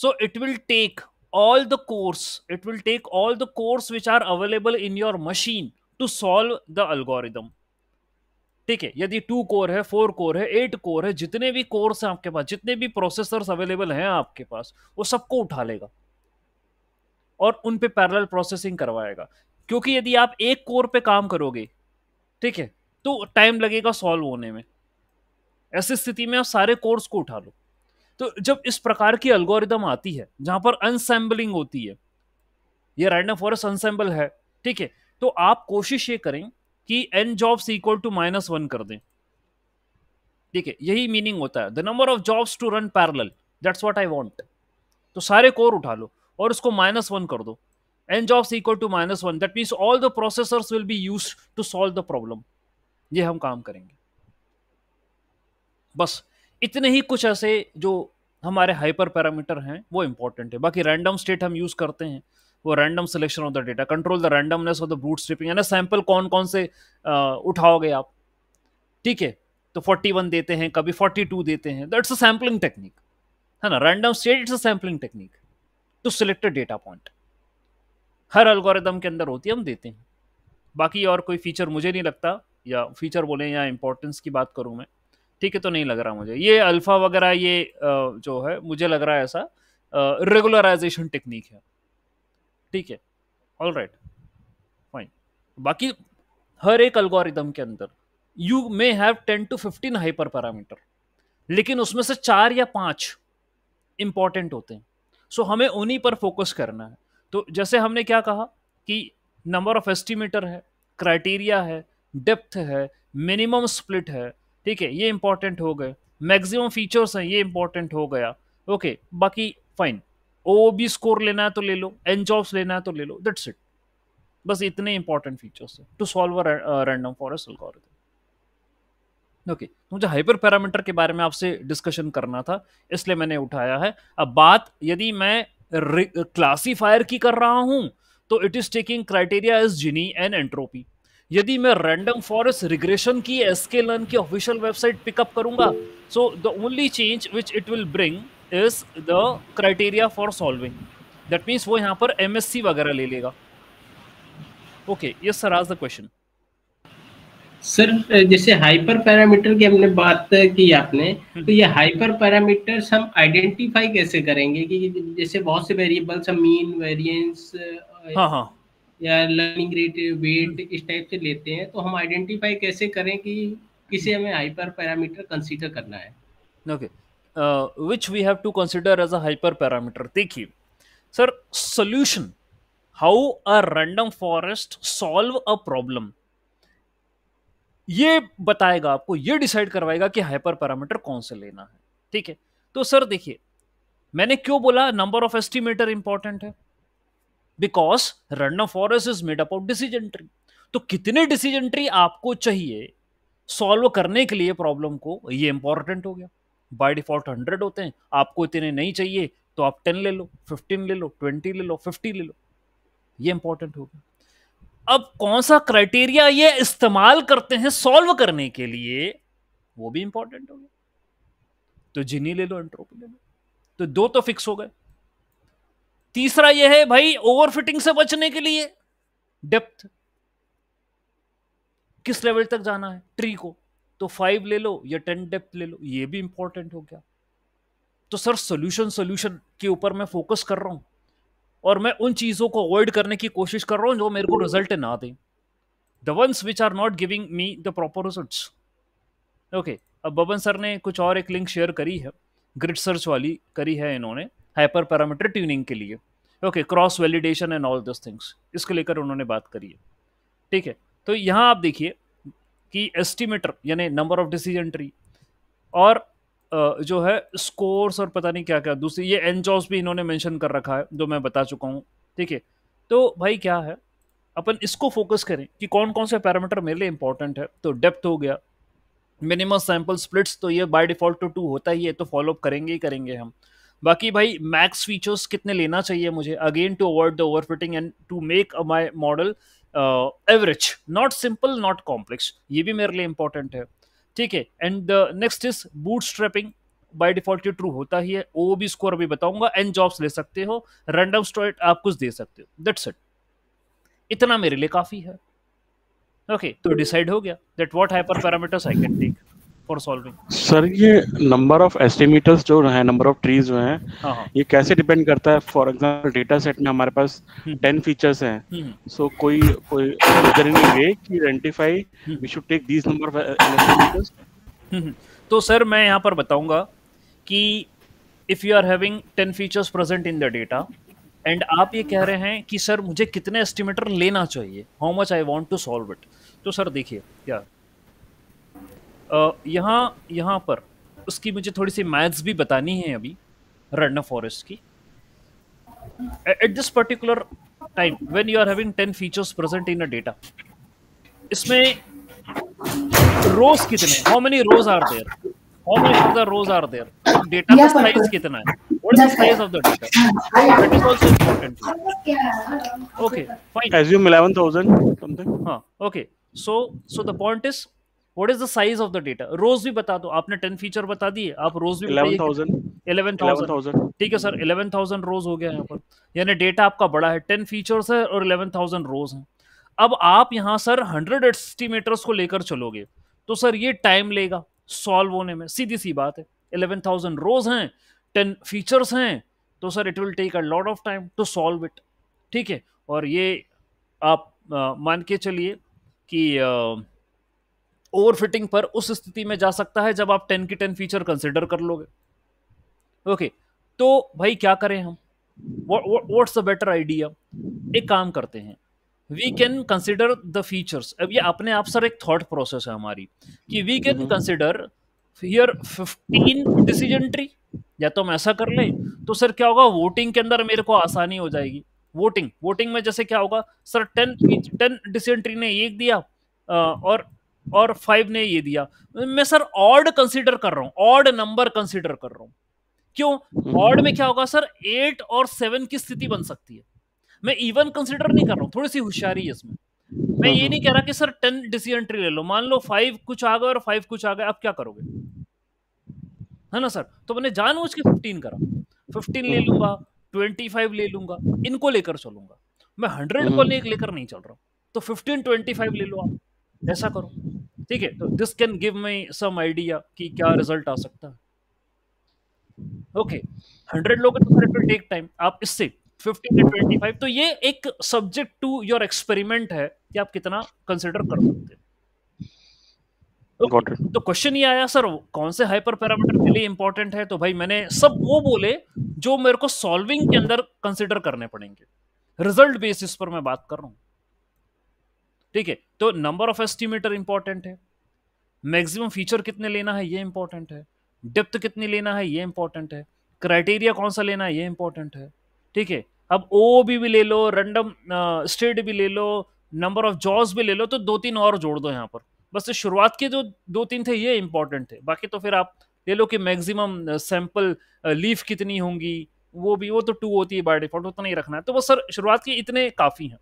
so it will take all the cores it will take all the cores which are available in your machine to solve the algorithm ठीक है यदि टू कोर है four core है eight core है जितने भी कोर्स हैं आपके पास जितने भी प्रोसेसर्स अवेलेबल हैं आपके पास वो सबको उठा लेगा और उन पे पैरेलल प्रोसेसिंग करवाएगा क्योंकि यदि आप एक कोर पे काम करोगे ठीक है तो टाइम लगेगा सॉल्व होने में ऐसी स्थिति में आप सारे कोर्स को उठा लो तो जब इस प्रकार की अल्गोरिदम आती है जहां पर अनसेम्बलिंग होती है ये रैंडम फॉरेस्ट अनसेम्बल है ठीक है तो आप कोशिश ये करें कि n jobs equal to minus one कर दें ठीक है यही मीनिंग होता है the number of jobs to run parallel that's what I want तो सारे कोर उठा लो और उसको माइनस वन कर दो n jobs equal to minus one that means all the processors will be use to solve the problem ये हम काम करेंगे बस इतने ही कुछ ऐसे जो हमारे हाइपर पैरामीटर हैं वो इंपॉर्टेंट है बाकी रैंडम स्टेट हम यूज़ करते हैं वो random selection of the data control the randomness of the bootstrapping यानी सैंपल कौन कौन से उठाओगे आप ठीक है तो 41 देते हैं कभी 42 देते हैं दैट्स अ सैम्पलिंग टेक्निक है ना random state it's a sampling technique to a data point हर अलगोरिदम के अंदर होती है हम देते हैं बाकी और कोई फीचर मुझे नहीं लगता या फीचर बोलें या इंपॉर्टेंस की बात करूँ मैं ठीक है तो नहीं लग रहा मुझे ये अल्फा वगैरह ये जो है मुझे लग रहा है ऐसा रेगुलराइजेशन टेक्निक है ठीक है ऑल राइट फाइन बाकी हर एक अल्गोरिदम के अंदर you may have ten to fifteen hyper parameter लेकिन उसमें से चार या पांच इंपॉर्टेंट होते हैं सो so, हमें उन्हीं पर फोकस करना है तो जैसे हमने क्या कहा कि नंबर ऑफ एस्टिमेटर है क्राइटेरिया है डेप्थ है मिनिमम स्प्लिट है ठीक है ये इंपॉर्टेंट हो गए मैक्सिमम फीचर्स हैं ये इंपॉर्टेंट हो गया ओके बाकी फाइन ओ बी स्कोर लेना है तो ले लो एन जॉब्स लेना है तो ले लो दैट्स इट बस इतने इंपॉर्टेंट फीचर्स हैं to solve random forest algorithm okay okay. मुझे हाइपर पैरामीटर के बारे में आपसे डिस्कशन करना था इसलिए मैंने उठाया है अब बात यदि मैं क्लासीफायर की कर रहा हूं तो it is taking criteria is gini and entropy यदि मैं रैंडम फॉरेस्ट रिग्रेशन की एस के लर्न की ऑफिशियल वेबसाइट पिकअप करूंगा so the only change which it will bring is the criteria for solving that means वो यहाँ पर एम वगैरह ले लेगा ओके यस सर आज द क्वेश्चन सर जैसे हाइपर पैरामीटर की हमने बात की आपने हम्म। तो ये हाइपर पैरामीटर्स हम आइडेंटिफाई कैसे करेंगे कि जैसे बहुत से वेरिएबल्स हम मीन वेरिएंस हाँ हाँ या लर्निंग रेट वेट इस टाइप से लेते हैं तो हम आइडेंटिफाई कैसे करें कि किसे हमें हाइपर पैरामीटर कंसीडर करना है okay which we have to consider as a hyper parameter देखिए sir solution how a random forest solve a problem ये बताएगा आपको ये डिसाइड करवाएगा कि हाइपर पैरामीटर कौन से लेना है ठीक है तो सर देखिए मैंने क्यों बोला नंबर ऑफ एस्टिमेटर इंपॉर्टेंट है बिकॉज रन forest is made up of decision tree तो कितने डिसीजन ट्री आपको चाहिए सॉल्व करने के लिए प्रॉब्लम को ये इंपॉर्टेंट हो गया बाय डिफॉल्ट हंड्रेड होते हैं आपको इतने नहीं चाहिए तो आप टेन ले लो फिफ्टीन ले लो ट्वेंटी ले लो फिफ्टी ले लो ये इंपॉर्टेंट हो गया अब कौन सा क्राइटेरिया ये इस्तेमाल करते हैं सॉल्व करने के लिए वो भी इंपॉर्टेंट हो गया तो जिनी ले लो एंट्रोपी ले लो तो दो तो फिक्स हो गए तीसरा यह है भाई ओवरफिटिंग से बचने के लिए डेप्थ किस लेवल तक जाना है ट्री को तो फाइव ले लो या टेन डेप्थ ले लो ये भी इंपॉर्टेंट हो गया तो सर सोल्यूशन सोल्यूशन के ऊपर मैं फोकस कर रहा हूं और मैं उन चीजों को अवॉइड करने की कोशिश कर रहा हूं जो मेरे को रिजल्ट ना दें the ones which are not giving me the proper result okay अब बबन सर ने कुछ और एक लिंक शेयर करी है ग्रिड सर्च वाली करी है इन्होंने हाइपर पैरामीटर ट्यूनिंग के लिए okay cross validation and all this things इसको लेकर उन्होंने बात करी है ठीक है तो यहाँ आप देखिए कि एस्टिमेटर यानी नंबर ऑफ डिसीजन ट्री और जो है स्कोर्स और पता नहीं क्या क्या दूसरी ये एनजॉस भी इन्होंने मेंशन कर रखा है जो मैं बता चुका हूँ ठीक है तो भाई क्या है अपन इसको फोकस करें कि कौन कौन से पैरामीटर मेरे लिए इंपॉर्टेंट है तो डेप्थ हो गया मिनिमम सैम्पल स्प्लिट्स तो ये बाय डिफॉल्ट टू टू होता ही है तो फॉलोअप करेंगे ही करेंगे हम बाकी भाई मैक्स फीचर्स कितने लेना चाहिए मुझे again to avoid the fitting and to make my model average not simple not complex ये भी मेरे लिए इंपॉर्टेंट है ठीक है and the next is bootstrapping by default ये ट्रू होता ही है ओ भी स्कोर अभी बताऊंगा एंड जॉब्स ले सकते हो रैंडम स्टोरेट आप कुछ दे सकते हो दैट्स इट इतना मेरे लिए काफी है ओके okay, तो डिसाइड हो गया that what hyperparameters I can take for solving sir ये नंबर ऑफ एस्टिमेटर्स जो है नंबर ऑफ ट्रीज जो है हाँ, हाँ. ये कैसे डिपेंड करता है फॉर एग्जांपल डेटा सेट में हमारे पास 10 हम्म. फीचर्स हैं सो हम्म, हम्म. कोई कोई इन वे कि identify we should take these number of estimators तो सर मैं यहां पर बताऊंगा कि if you are having 10 features present in the data and आप ये कह रहे हैं कि सर मुझे कितने एस्टिमेटर लेना चाहिए how much I want to solve it तो सर देखिए क्या यहाँ यहाँ पर उसकी मुझे थोड़ी सी मैथ्स भी बतानी है अभी रन्ना फॉरेस्ट की at this particular time when you are having ten features present in a data इसमें रोज कितने how many rows are there how many of the rows are there data का size कितना है what is the size of the data that is also important okay fine assume 11000 something हां okay so so the point is what is the size of the data rows भी बता दो आपने ten feature बता दिए आप रोज भी eleven thousand ठीक है सर इलेवन थाउजेंड रोज हो गया यहाँ पर यानी डेटा आपका बड़ा है टेन फीचर्स है और इलेवन थाउजेंड रोज है अब आप यहाँ सर हंड्रेड एस्टिमेटर्स को लेकर चलोगे तो सर ये टाइम लेगा सॉल्व होने में सीधी सी बात है इलेवन थाउजेंड रोज हैं टेन फीचर्स हैं तो sir it will take a lot of time to solve it ठीक है और ये आप मान के चलिए कि ओवर फिटिंग पर उस स्थिति में जा सकता है जब आप टेन की टेन फीचर कंसिडर कर लोगे ओके तो भाई क्या करें हम व्हाट्स अ बेटर आइडिया एक काम करते हैं we can consider the features अब ये अपने आप सर एक थॉट प्रोसेस है हमारी कि we can consider here fifteen decision tree या तो हम ऐसा कर लें तो सर क्या होगा वोटिंग के अंदर मेरे को आसानी हो जाएगी वोटिंग वोटिंग में जैसे क्या होगा sir ten ten decision tree ने एक दिया और और फाइव ने ये दिया मैं सर ऑड कंसिडर कर रहा हूँ ऑड नंबर कंसिडर कर रहा हूँ क्यों ऑड में क्या होगा सर एट और सेवन की स्थिति बन सकती है मैं इवन कंसिडर नहीं कर रहा हूँ थोड़ी सी होशियारी है इसमें मैं ये नहीं कह रहा कि सर टेन डिसीजन ट्री ले लो मान लो फाइव कुछ आ गए और फाइव कुछ आ गए अब क्या करोगे है ना सर तो मैंने जानबूझ के फिफ्टीन करा फिफ्टीन ले लूंगा ट्वेंटी फाइव ले लूंगा इनको लेकर चलूंगा मैं हंड्रेड को हम्म। लेकर नहीं चल रहा हूँ तो फिफ्टीन ट्वेंटी फाइव ले लो आप ऐसा करो ठीक है तो this can give me some idea कि क्या रिजल्ट आ सकता है ओके हंड्रेड लोग टेक टाइम आप इससे फिफ्टीन टू ट्वेंटी फाइव तो ये एक सब्जेक्ट टू योर एक्सपेरिमेंट है कि आप कितना कंसिडर कर सकते हैं तो क्वेश्चन ये आया सर कौन से हाइपर पैरामीटर के लिए इंपॉर्टेंट है तो भाई मैंने सब वो बोले जो मेरे को सॉल्विंग के अंदर कंसिडर करने पड़ेंगे रिजल्ट बेसिस पर मैं बात कर रहा हूँ ठीक है तो नंबर ऑफ एस्टिमेटर इंपॉर्टेंट है मैक्सिमम फीचर कितने लेना है ये इंपॉर्टेंट है डेप्थ कितनी लेना है ये इंपॉर्टेंट है क्राइटेरिया कौन सा लेना है ये इंपॉर्टेंट है ठीक है अब ओ भी, भी ले लो रैंडम स्टेट भी ले लो नंबर ऑफ जॉब्स भी ले लो तो दो तीन और जोड़ दो यहाँ पर बस शुरुआत के जो दो तीन थे ये इंपॉर्टेंट थे बाकी तो फिर आप ले लो कि मैक्सिमम सैंपल लीफ कितनी होंगी वो भी वो तो टू होती है बाय डिफॉल्ट उतना ही रखना है तो बस सर शुरुआत के इतने काफ़ी हैं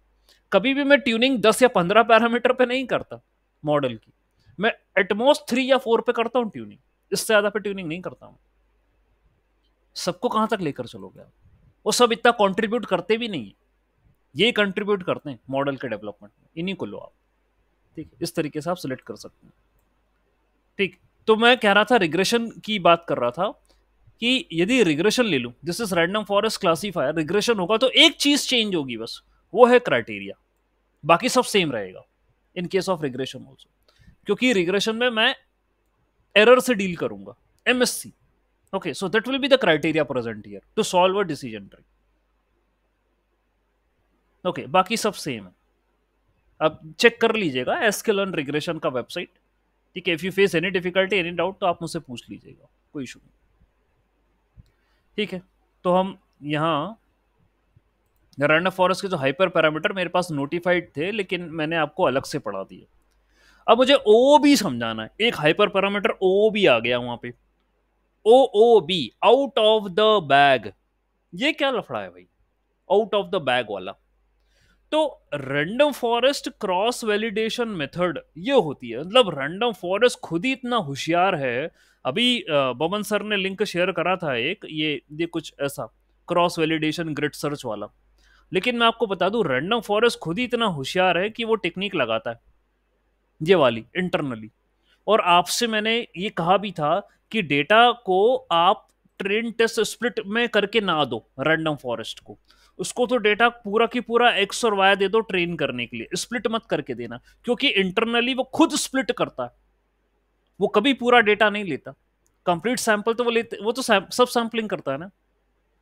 कभी भी मैं ट्यूनिंग दस या पंद्रह पैरामीटर पे नहीं करता मॉडल की मैं एटमोस्ट थ्री या फोर पे करता हूँ ट्यूनिंग इससे ज्यादा पे ट्यूनिंग नहीं करता हूँ सबको कहाँ तक लेकर चलोगे आप वो सब इतना कंट्रीब्यूट करते भी नहीं ये कंट्रीब्यूट करते हैं मॉडल के डेवलपमेंट में इन्हीं को लो आप ठीक इस तरीके से आप सिलेक्ट कर सकते हैं ठीक तो मैं कह रहा था रिग्रेशन की बात कर रहा था कि यदि रिग्रेशन ले लूँ this is random forest classifier regression होगा तो एक चीज चेंज होगी बस वो है क्राइटेरिया बाकी सब सेम रहेगा in case of regression also क्योंकि रिग्रेशन में मैं एरर से डील करूंगा M S C okay so that will be the criteria present here to solve a decision tree okay बाकी सब सेम है अब चेक कर लीजिएगा एसकेल लर्न रिग्रेशन का वेबसाइट ठीक है if you face any difficulty any doubt तो आप मुझसे पूछ लीजिएगा कोई इशू नहीं ठीक है तो हम यहाँ रन फॉरेस्ट के जो हाइपर पैरामीटर मेरे पास नोटिफाइड थे लेकिन मैंने आपको अलग से पढ़ा दिए अब मुझे ओ बी समझाना है एक हाइपर पैरामीटर ओ बी आ गया वहां पे O O B out of the bag ये क्या लफड़ा है भाई आउट ऑफ द बैग वाला तो random forest cross validation method ये होती है मतलब रैंडम फॉरेस्ट खुद ही इतना होशियार है अभी बबन सर ने लिंक शेयर करा था एक ये ये कुछ ऐसा क्रॉस वैलिडेशन ग्रिड सर्च वाला लेकिन मैं आपको बता दूं रैंडम फॉरेस्ट खुद ही इतना होशियार है कि वो टेक्निक लगाता है ये वाली इंटरनली और आपसे मैंने ये कहा भी था कि डेटा को आप ट्रेन टेस्ट स्प्लिट में करके ना दो रैंडम फॉरेस्ट को उसको तो डेटा पूरा की पूरा एक्स और वाई दे दो ट्रेन करने के लिए स्प्लिट मत करके देना क्योंकि इंटरनली वो खुद स्प्लिट करता है वो कभी पूरा डेटा नहीं लेता कंप्लीट सैंपल तो वो लेते वो तो सब सैंपलिंग करता है ना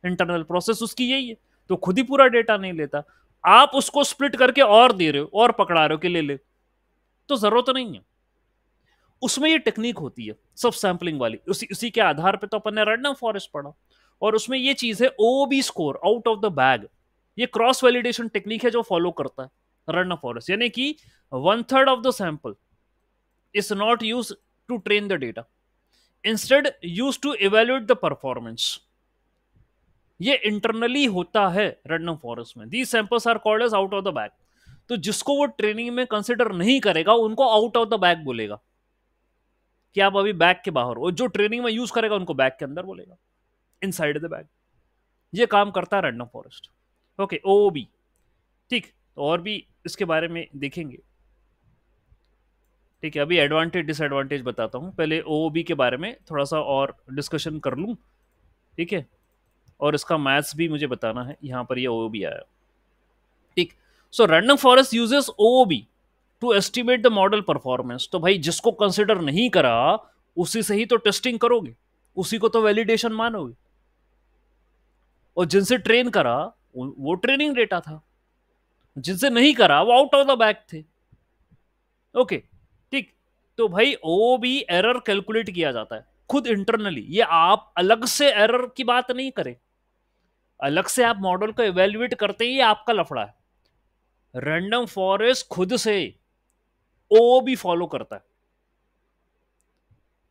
इंटरनल प्रोसेस उसकी यही है तो खुद ही पूरा डेटा नहीं लेता आप उसको स्प्लिट करके और दे रहे हो और पकड़ा रहे हो कि ले ले तो जरूरत नहीं है उसमें ये टेक्निक होती है सब सैंपलिंग वाली उसी उसी के आधार पे तो अपन ने रैंडम फॉरेस्ट पढ़ा और उसमें ये चीज है O B score out of the bag ये क्रॉस वैलिडेशन टेक्निक है जो फॉलो करता है रैंडम फॉरेस्ट यानी कि one third of the sample is not use to train the data instead use to evaluate the performance ये internally होता है रेडनम फॉरेस्ट में the samples are called as out of the bag तो जिसको वो training में consider नहीं करेगा उनको आउट ऑफ द बैग बोलेगा कि आप अभी बैग के बाहर हो जो ट्रेनिंग में यूज करेगा उनको बैग के अंदर बोलेगा इन साइड द बैग ये काम करता है random forest okay O B ठीक तो और भी इसके बारे में देखेंगे ठीक है अभी एडवांटेज डिसएडवांटेज बताता हूँ पहले ओ के बारे में थोड़ा सा और डिस्कशन कर लूँ ठीक है और इसका मैथ्स भी मुझे बताना है यहां पर ये ओ बी आया ठीक so random forest uses O B to estimate the model performance तो भाई जिसको कंसिडर नहीं करा उसी से ही तो टेस्टिंग करोगे उसी को तो वैलिडेशन मानोगे और जिनसे ट्रेन करा वो ट्रेनिंग डेटा था जिनसे नहीं करा वो आउट ऑफ द बैग थे ओके ठीक तो भाई ओ भी एरर कैलकुलेट किया जाता है खुद इंटरनली ये आप अलग से एरर की बात नहीं करें अलग से आप मॉडल को एवेल्युएट करते ही आपका लफड़ा है रैंडम फॉरेस्ट खुद से ओ भी फॉलो करता है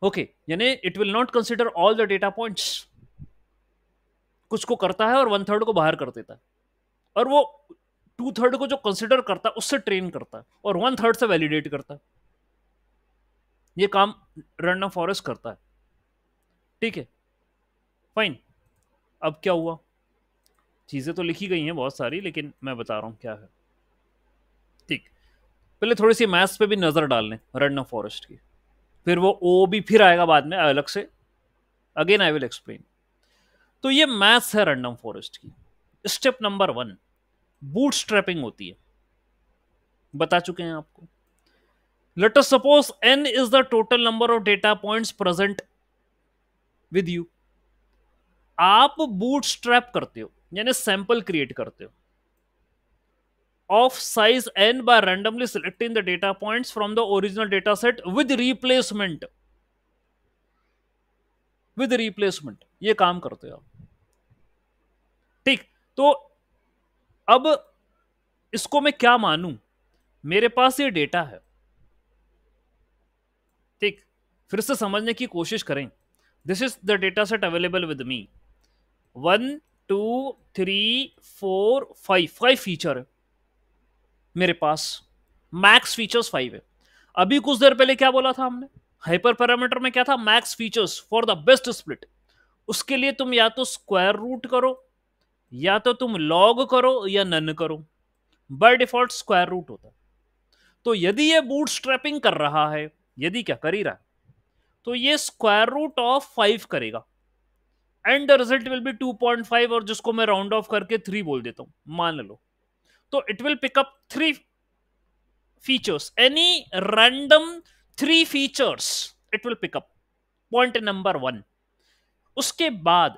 ओके यानी it will not consider all the data points कुछ को करता है और वन थर्ड को बाहर कर देता है और वो टू थर्ड को जो कंसिडर करता है उससे ट्रेन करता है और वन थर्ड से वैलिडेट करता है ये काम रैंडम फॉरेस्ट करता है ठीक है फाइन अब क्या हुआ चीज़ें तो लिखी गई हैं बहुत सारी लेकिन मैं बता रहा हूँ क्या है ठीक पहले थोड़ी सी मैथ्स पे भी नज़र डाल लें रन ऑफ फॉरेस्ट की फिर वो ओ भी फिर आएगा बाद में अलग से अगेन आई विल एक्सप्लेन तो ये मैथ्स है रैंडम फॉरेस्ट की step number one bootstrapping होती है बता चुके हैं आपको let us suppose N is the total number of data points present with you आप बूट स्ट्रैप करते हो यानी सैंपल क्रिएट करते हो of size N by randomly selecting the data point from the original data set with replacement with replacement ये काम करते हो आप ठीक तो अब इसको मैं क्या मानू मेरे पास ये डेटा है ठीक फिर से समझने की कोशिश करें this is the data set available with me one two three four five five feature है मेरे पास मैक्स फीचर्स फाइव है अभी कुछ देर पहले क्या बोला था हमने हाइपर पैरामीटर में क्या था max features for the best split उसके लिए तुम या तो स्क्वायर रूट करो या तो तुम लॉग करो या नन करो बाय डिफॉल्ट स्क्वायर रूट होता है तो यदि ये बूट स्ट्रैपिंग कर रहा है यदि क्या कर ही रहा है तो ये स्क्वायर रूट ऑफ फाइव करेगा and the result will be 2.5 और जिसको मैं राउंड ऑफ करके थ्री बोल देता हूं मान लो तो it will pick up three features any random three features it will pick up point number one उसके बाद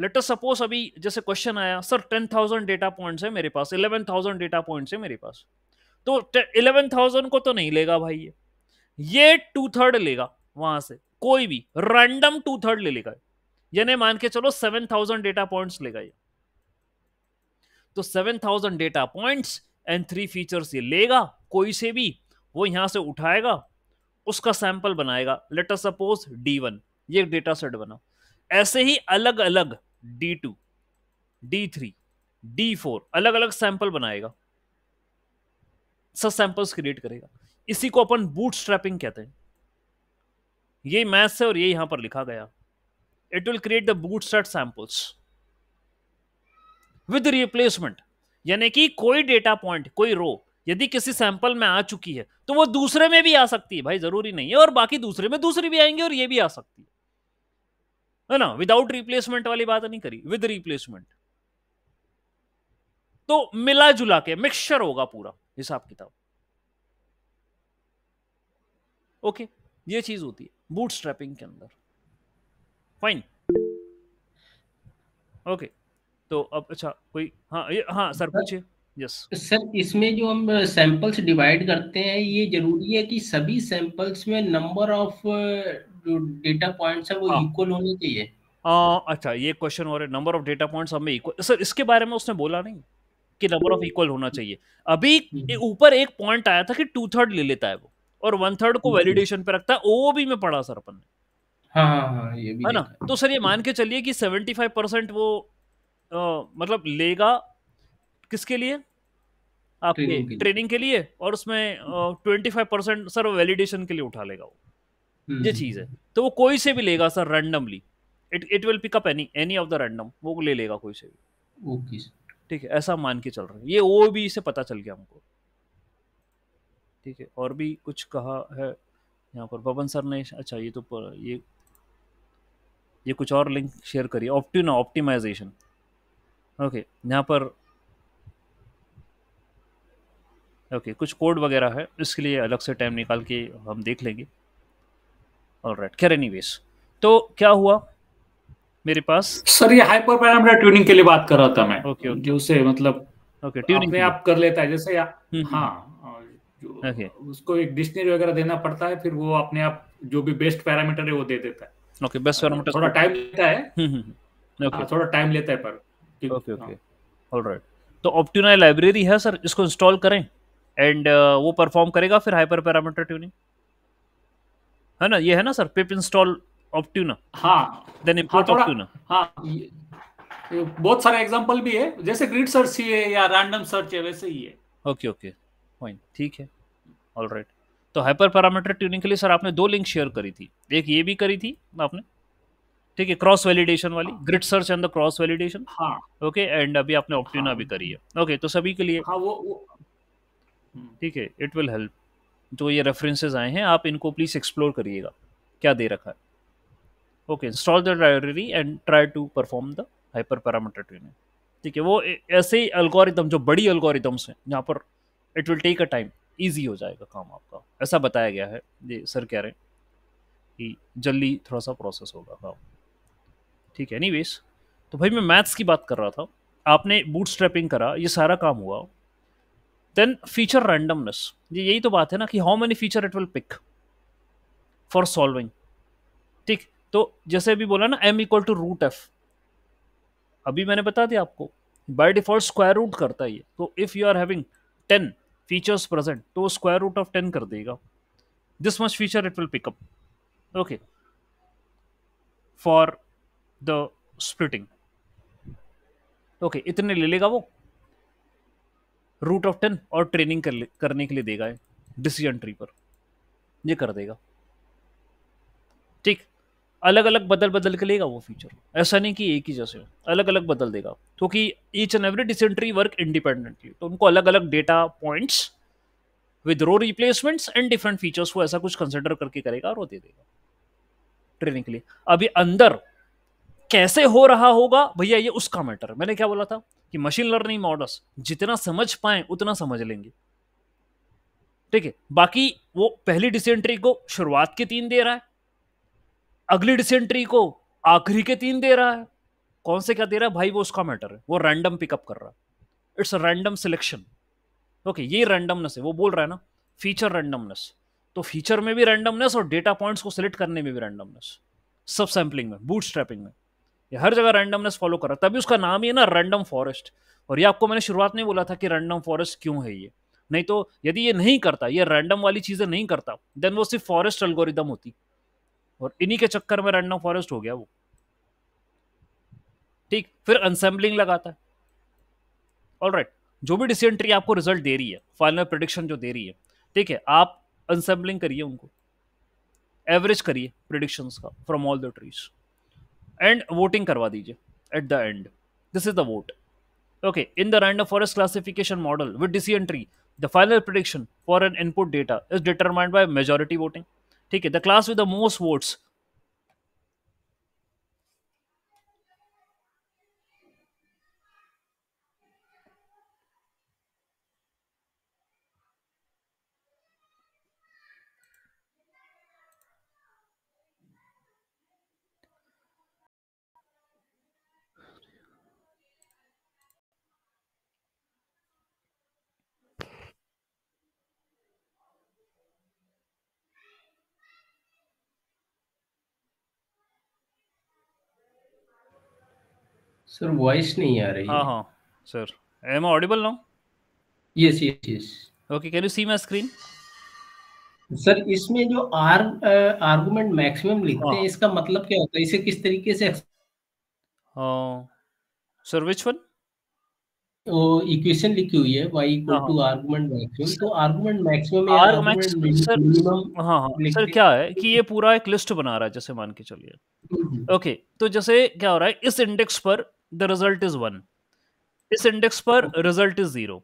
लेटर सपोज अभी जैसे क्वेश्चन आया sir ten thousand data points है मेरे पास इलेवन थाउजेंड डेटा पॉइंट्स है मेरे पास तो इलेवन थाउजेंड को तो नहीं लेगा भाई ये ये टू थर्ड लेगा वहां से कोई भी रैंडम टू थर्ड ले लेगा यानी मान के चलो सेवन थाउजेंड डेटा पॉइंट्स लेगा ये तो seven thousand data points and three features ये लेगा कोई से भी वो यहां से उठाएगा उसका सैंपल बनाएगा लेटर सपोज डी वन ये डेटा सेट बना ऐसे ही अलग अलग D two D three D four अलग अलग सैंपल बनाएगा सब सैंपल्स क्रिएट करेगा इसी को अपन बूट स्ट्रैपिंग कहते हैं ये मैथ है और ये यहां पर लिखा गया it will create the bootstrap samples with replacement यानी कि कोई डेटा पॉइंट कोई रो यदि किसी सैंपल में आ चुकी है तो वो दूसरे में भी आ सकती है भाई जरूरी नहीं है और बाकी दूसरे में दूसरी भी आएंगे और ये भी आ सकती है है ना विदाउट रिप्लेसमेंट वाली बात नहीं करी विद रिप्लेसमेंट तो मिला जुला के मिक्सचर होगा पूरा हिसाब किताब ओके ये चीज होती है बूट के अंदर फाइन ओके तो अब अच्छा कोई हाँ ये हाँ सर पूछिए यस सर इसमें जो हम सैंपल्स डिवाइड करते हैं ये जरूरी है कि सभी सैंपल्स में नंबर ऑफ डेटा पॉइंट्स है वो इक्वल हाँ। होने चाहिए आ, अच्छा ये क्वेश्चन और नंबर ऑफ डेटा पॉइंट्स हमें इक्वल सर इसके बारे में उसने बोला नहीं कि नंबर ऑफ इक्वल होना चाहिए अभी हम्म। ऊपर एक पॉइंट आया था कि टू थर्ड ले लेता है वो और वन थर्ड को वैलिडेशन हम्म। पे रखता है ओ भी में पढ़ा सर अपन ने हाँ हाँ हाँ ये भी है ना तो सर ये मान के चलिए कि सेवेंटी परसेंट वो आ, मतलब लेगा किसके लिए आपके ट्रेनिंग, ट्रेनिंग के लिए और उसमें twenty five percent sir validation के लिए उठा लेगा वो हम्म, ये हम्म, चीज है हम्म। तो वो कोई से भी लेगा sir randomly it it will pick up any any of the random वो ले लेगा कोई से भी ठीक है ऐसा मान के चल रहा है ये वो भी इसे पता चल गया हमको ठीक है और भी कुछ कहा है यहाँ पर बबन सर ने अच्छा ये तो पर, ये ये कुछ और लिंक शेयर करिए ऑप्टिनो ऑप्टिमाइजेशन ओके यहाँ पर ओके कुछ कोड वगैरह है इसके लिए अलग से टाइम निकाल के हम देख लेंगे और राइट खैर एनी तो क्या हुआ मेरे पास सर ये हाइपर पैरामीटर ट्यूनिंग के लिए बात कर रहा था मैं ओके okay, okay. उसे मतलब ओके okay, ट्यूनिंग आप कर लेता है जैसे या, हम्म, हम्म। हाँ okay. उसको एक डिक्शनरी वगैरह देना पड़ता है फिर वो अपने आप जो भी बेस्ट पैरामीटर है वो दे देता है ओके बेस्ट बस पैरामीटर थोड़ा टाइम लेता है हम्म ओके हम्म, हम्म। हाँ, थोड़ा टाइम लेता है पर ओके ओके ऑलराइट तो ऑप्टिना लाइब्रेरी है सर इसको इंस्टॉल करें एंड uh, वो परफॉर्म करेगा फिर हाइपर पैरामीटर ट्यूनिंग है ना ये है ना सर पिप इंस्टॉल ऑप्टिना हां देन इंपोर्ट ऑप्टिना हां बहुत सारे एग्जांपल भी है जैसे ग्रिड सर्च ही है या रैंडम सर्च है वैसे ही है ओके ओके फाइन ठीक है ऑलराइट तो हाइपर पैरामीटर ट्यूनिंग के लिए सर आपने दो लिंक शेयर करी थी एक ये भी करी थी आपने ठीक है क्रॉस वैलिडेशन वाली grid search and the cross validation okay and अभी आपने ऑप्टिना हाँ. भी करी है ओके okay, तो सभी के लिए हाँ, वो हम्म, ठीक है इट विल हेल्प जो ये रेफरेंसेज आए हैं आप इनको प्लीज एक्सप्लोर करिएगा क्या दे रखा है okay install the library and try to perform the hyperparameter training ठीक है वो ऐसे ही अल्गोरिदम जो बड़ी अल्गोरिदम्स हैं जहाँ पर it will take a time easy हो जाएगा काम आपका ऐसा बताया गया है ये सर कह रहे हैं कि जल्दी थोड़ा सा प्रोसेस होगा काम हाँ। ठीक है एनी तो भाई मैं मैथ्स की बात कर रहा था आपने बूट स्ट्रैपिंग करा ये सारा काम हुआ देन फीचर रैंडमनेस ये यही तो बात है ना कि how many feature it will pick for solving ठीक तो जैसे अभी बोला ना M equal to root F अभी मैंने बता दिया आपको बाय डिफॉल्ट स्क्वायर रूट करता है ये तो if you are having ten features present तो स्क्वायर रूट ऑफ टेन कर देगा this much feature it will pick up okay for the splitting okay इतने ले लेगा वो रूट ऑफ टेन और ट्रेनिंग कर करने के लिए देगा डिसीजन ट्री पर ये कर देगा ठीक अलग अलग बदल बदल के लेगा वो फीचर ऐसा नहीं कि एक ही जैसे अलग अलग बदल देगा क्योंकि each and every decision tree work independently तो उनको अलग अलग data points with row replacements and different features को ऐसा कुछ कंसिडर करके करेगा और वो दे देगा ट्रेनिंग के लिए अभी अंदर कैसे हो रहा होगा भैया ये उसका मैटर मैंने क्या बोला था कि मशीन लर्निंग मॉडल्स जितना समझ पाए उतना समझ लेंगे ठीक है बाकी वो पहली डिसेंट्री को शुरुआत के तीन दे रहा है अगली डिसेंट्री को आखिरी के तीन दे रहा है कौन से क्या दे रहा है भाई वो उसका मैटर है वो रैंडम पिकअप कर रहा है इट्स रैंडम सिलेक्शन ओके ये रैंडमनेस है वो बोल रहा है ना फीचर रैंडमनेस तो फीचर में भी रैंडमनेस और डेटा पॉइंट्स को सिलेक्ट करने में भी रैंडमनेस सब सैम्पलिंग में बूट स्ट्रैपिंग में ये हर जगह रैंडमनेस फॉलो कर रहा है तभी उसका नाम ही है ना रैंडम फॉरेस्ट और ये आपको मैंने शुरुआत में बोला था कि रैंडम फॉरेस्ट क्यों है ये नहीं तो यदि ये नहीं करता ये रैंडम वाली चीज़ें नहीं करता देन वो सिर्फ फॉरेस्ट एल्गोरिदम होती और इन्हीं के चक्कर में रैंडम फॉरेस्ट हो गया वो ठीक फिर अनसेम्बलिंग लगाता है ऑल राइट जो भी डिसीजन ट्री आपको रिजल्ट दे रही है फाइनल प्रडिक्शन जो दे रही है ठीक है आप अनसेम्बलिंग करिए उनको एवरेज करिए प्रडिक्शंस का from all the trees and voting करवा दीजिए at the end this is the vote okay in the random forest classification model with decision tree the final prediction for an input data is determined by majority voting ठीक है the class with the most votes sir voice नहीं आ रही हाँ हाँ sir am audible now yes yes yes okay can you see my screen sir इसमें जो are argument maximum लिखते हैं हाँ। इसका मतलब क्या होता है इसे किस तरीके से सर विच वन वो इक्वेशन लिखी हुई है y equal to argument maximum तो आर्गुमेंट मैक्सिमम या आर्गुमेंट सर हां हां सर क्या है कि ये पूरा एक लिस्ट बना रहा है जैसे मान के चलिए ओके हम्म, हम्म। तो जैसे क्या हो रहा है इस इंडेक्स पर द रिजल्ट इज वन इस इंडेक्स पर रिजल्ट इज जीरो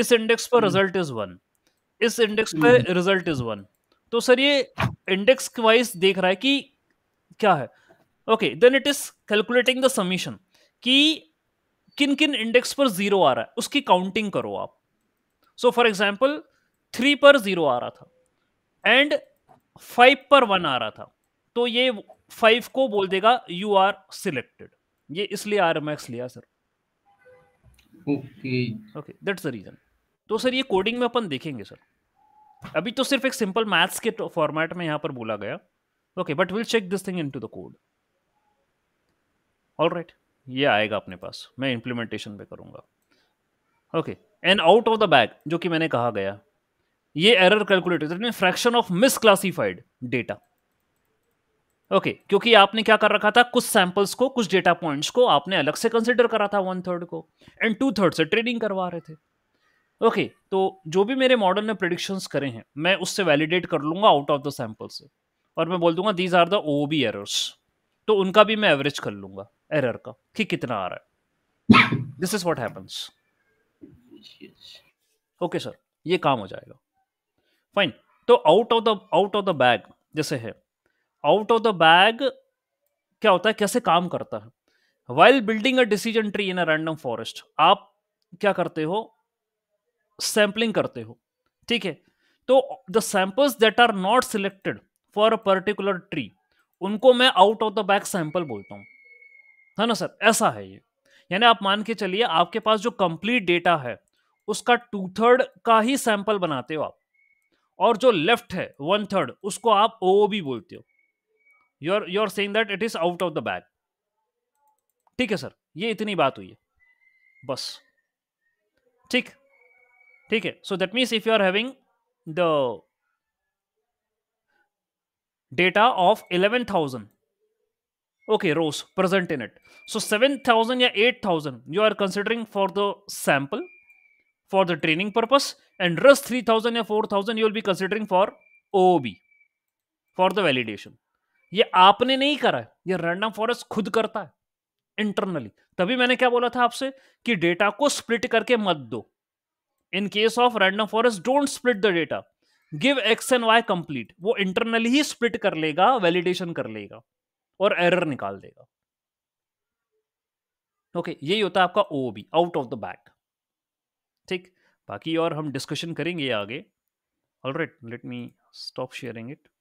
इस इंडेक्स पर रिजल्ट इज वन इस इंडेक्स पर रिजल्ट इज वन तो सर ये इंडेक्स वाइज देख रहा है कि क्या है okay then it is calculating the summation कि किन किन इंडेक्स पर जीरो आ रहा है उसकी काउंटिंग करो आप सो फॉर एग्जाम्पल थ्री पर जीरो आ रहा था एंड फाइव पर वन आ रहा था तो ये फाइव को बोल देगा यू आर सिलेक्टेड ये इसलिए आर एम एक्स लिया sir okay okay that's the reason तो सर ये कोडिंग में अपन देखेंगे सर अभी तो सिर्फ एक सिंपल मैथ्स के फॉर्मेट में यहाँ पर बोला गया okay but will check this thing into the code all right ये आएगा अपने पास मैं इम्प्लीमेंटेशन पे करूँगा okay and out of the bag जो कि मैंने कहा गया ये error calculator fraction of misclassified data okay okay, क्योंकि आपने क्या कर रखा था कुछ सैंपल्स को कुछ डेटा पॉइंट्स को आपने अलग से कंसिडर करा था वन थर्ड को एंड टू थर्ड से ट्रेडिंग करवा रहे थे ओके okay, तो जो भी मेरे मॉडल ने प्रडिक्शंस करे हैं मैं उससे वैलिडेट कर लूंगा आउट ऑफ द सैंपल से और मैं बोल दूंगा these are the O B errors तो उनका भी मैं एवरेज कर लूंगा एरर का कि कितना आ रहा है this is what happens okay sir ये काम हो जाएगा फाइन तो out of the out of the bag जैसे है आउट ऑफ द बैग क्या होता है कैसे काम करता है while building a decision tree in a random forest आप क्या करते हो सैम्पलिंग करते हो ठीक है तो the samples that are not selected for a particular tree उनको मैं out of the bag sample बोलता हूँ है ना सर ऐसा है ये यानी आप मान के चलिए आपके पास जो कंप्लीट डेटा है उसका टू थर्ड का ही सैंपल बनाते हो आप और जो लेफ्ट है वन थर्ड उसको आप ओ बोलते हो your are you are saying that it is out of the bag ठीक है सर ये इतनी बात हुई है बस ठीक ठीक है so that means if you are having the data of eleven thousand okay rows present in it so seven thousand या eight thousand you are considering for the sample for the training purpose and rows three thousand या four thousand you will be considering for O B for the validation ये आपने नहीं करा ये random forest खुद करता है इंटरनली तभी मैंने क्या बोला था आपसे कि डेटा को स्प्लिट करके मत दो in case of random forest don't split the data give X and Y complete वो इंटरनली ही स्प्लिट कर लेगा वैलिडेशन कर लेगा और एरर निकाल देगा ओके okay, यही होता है आपका O B out of the bag ठीक बाकी और हम डिस्कशन करेंगे आगे all right let me stop sharing it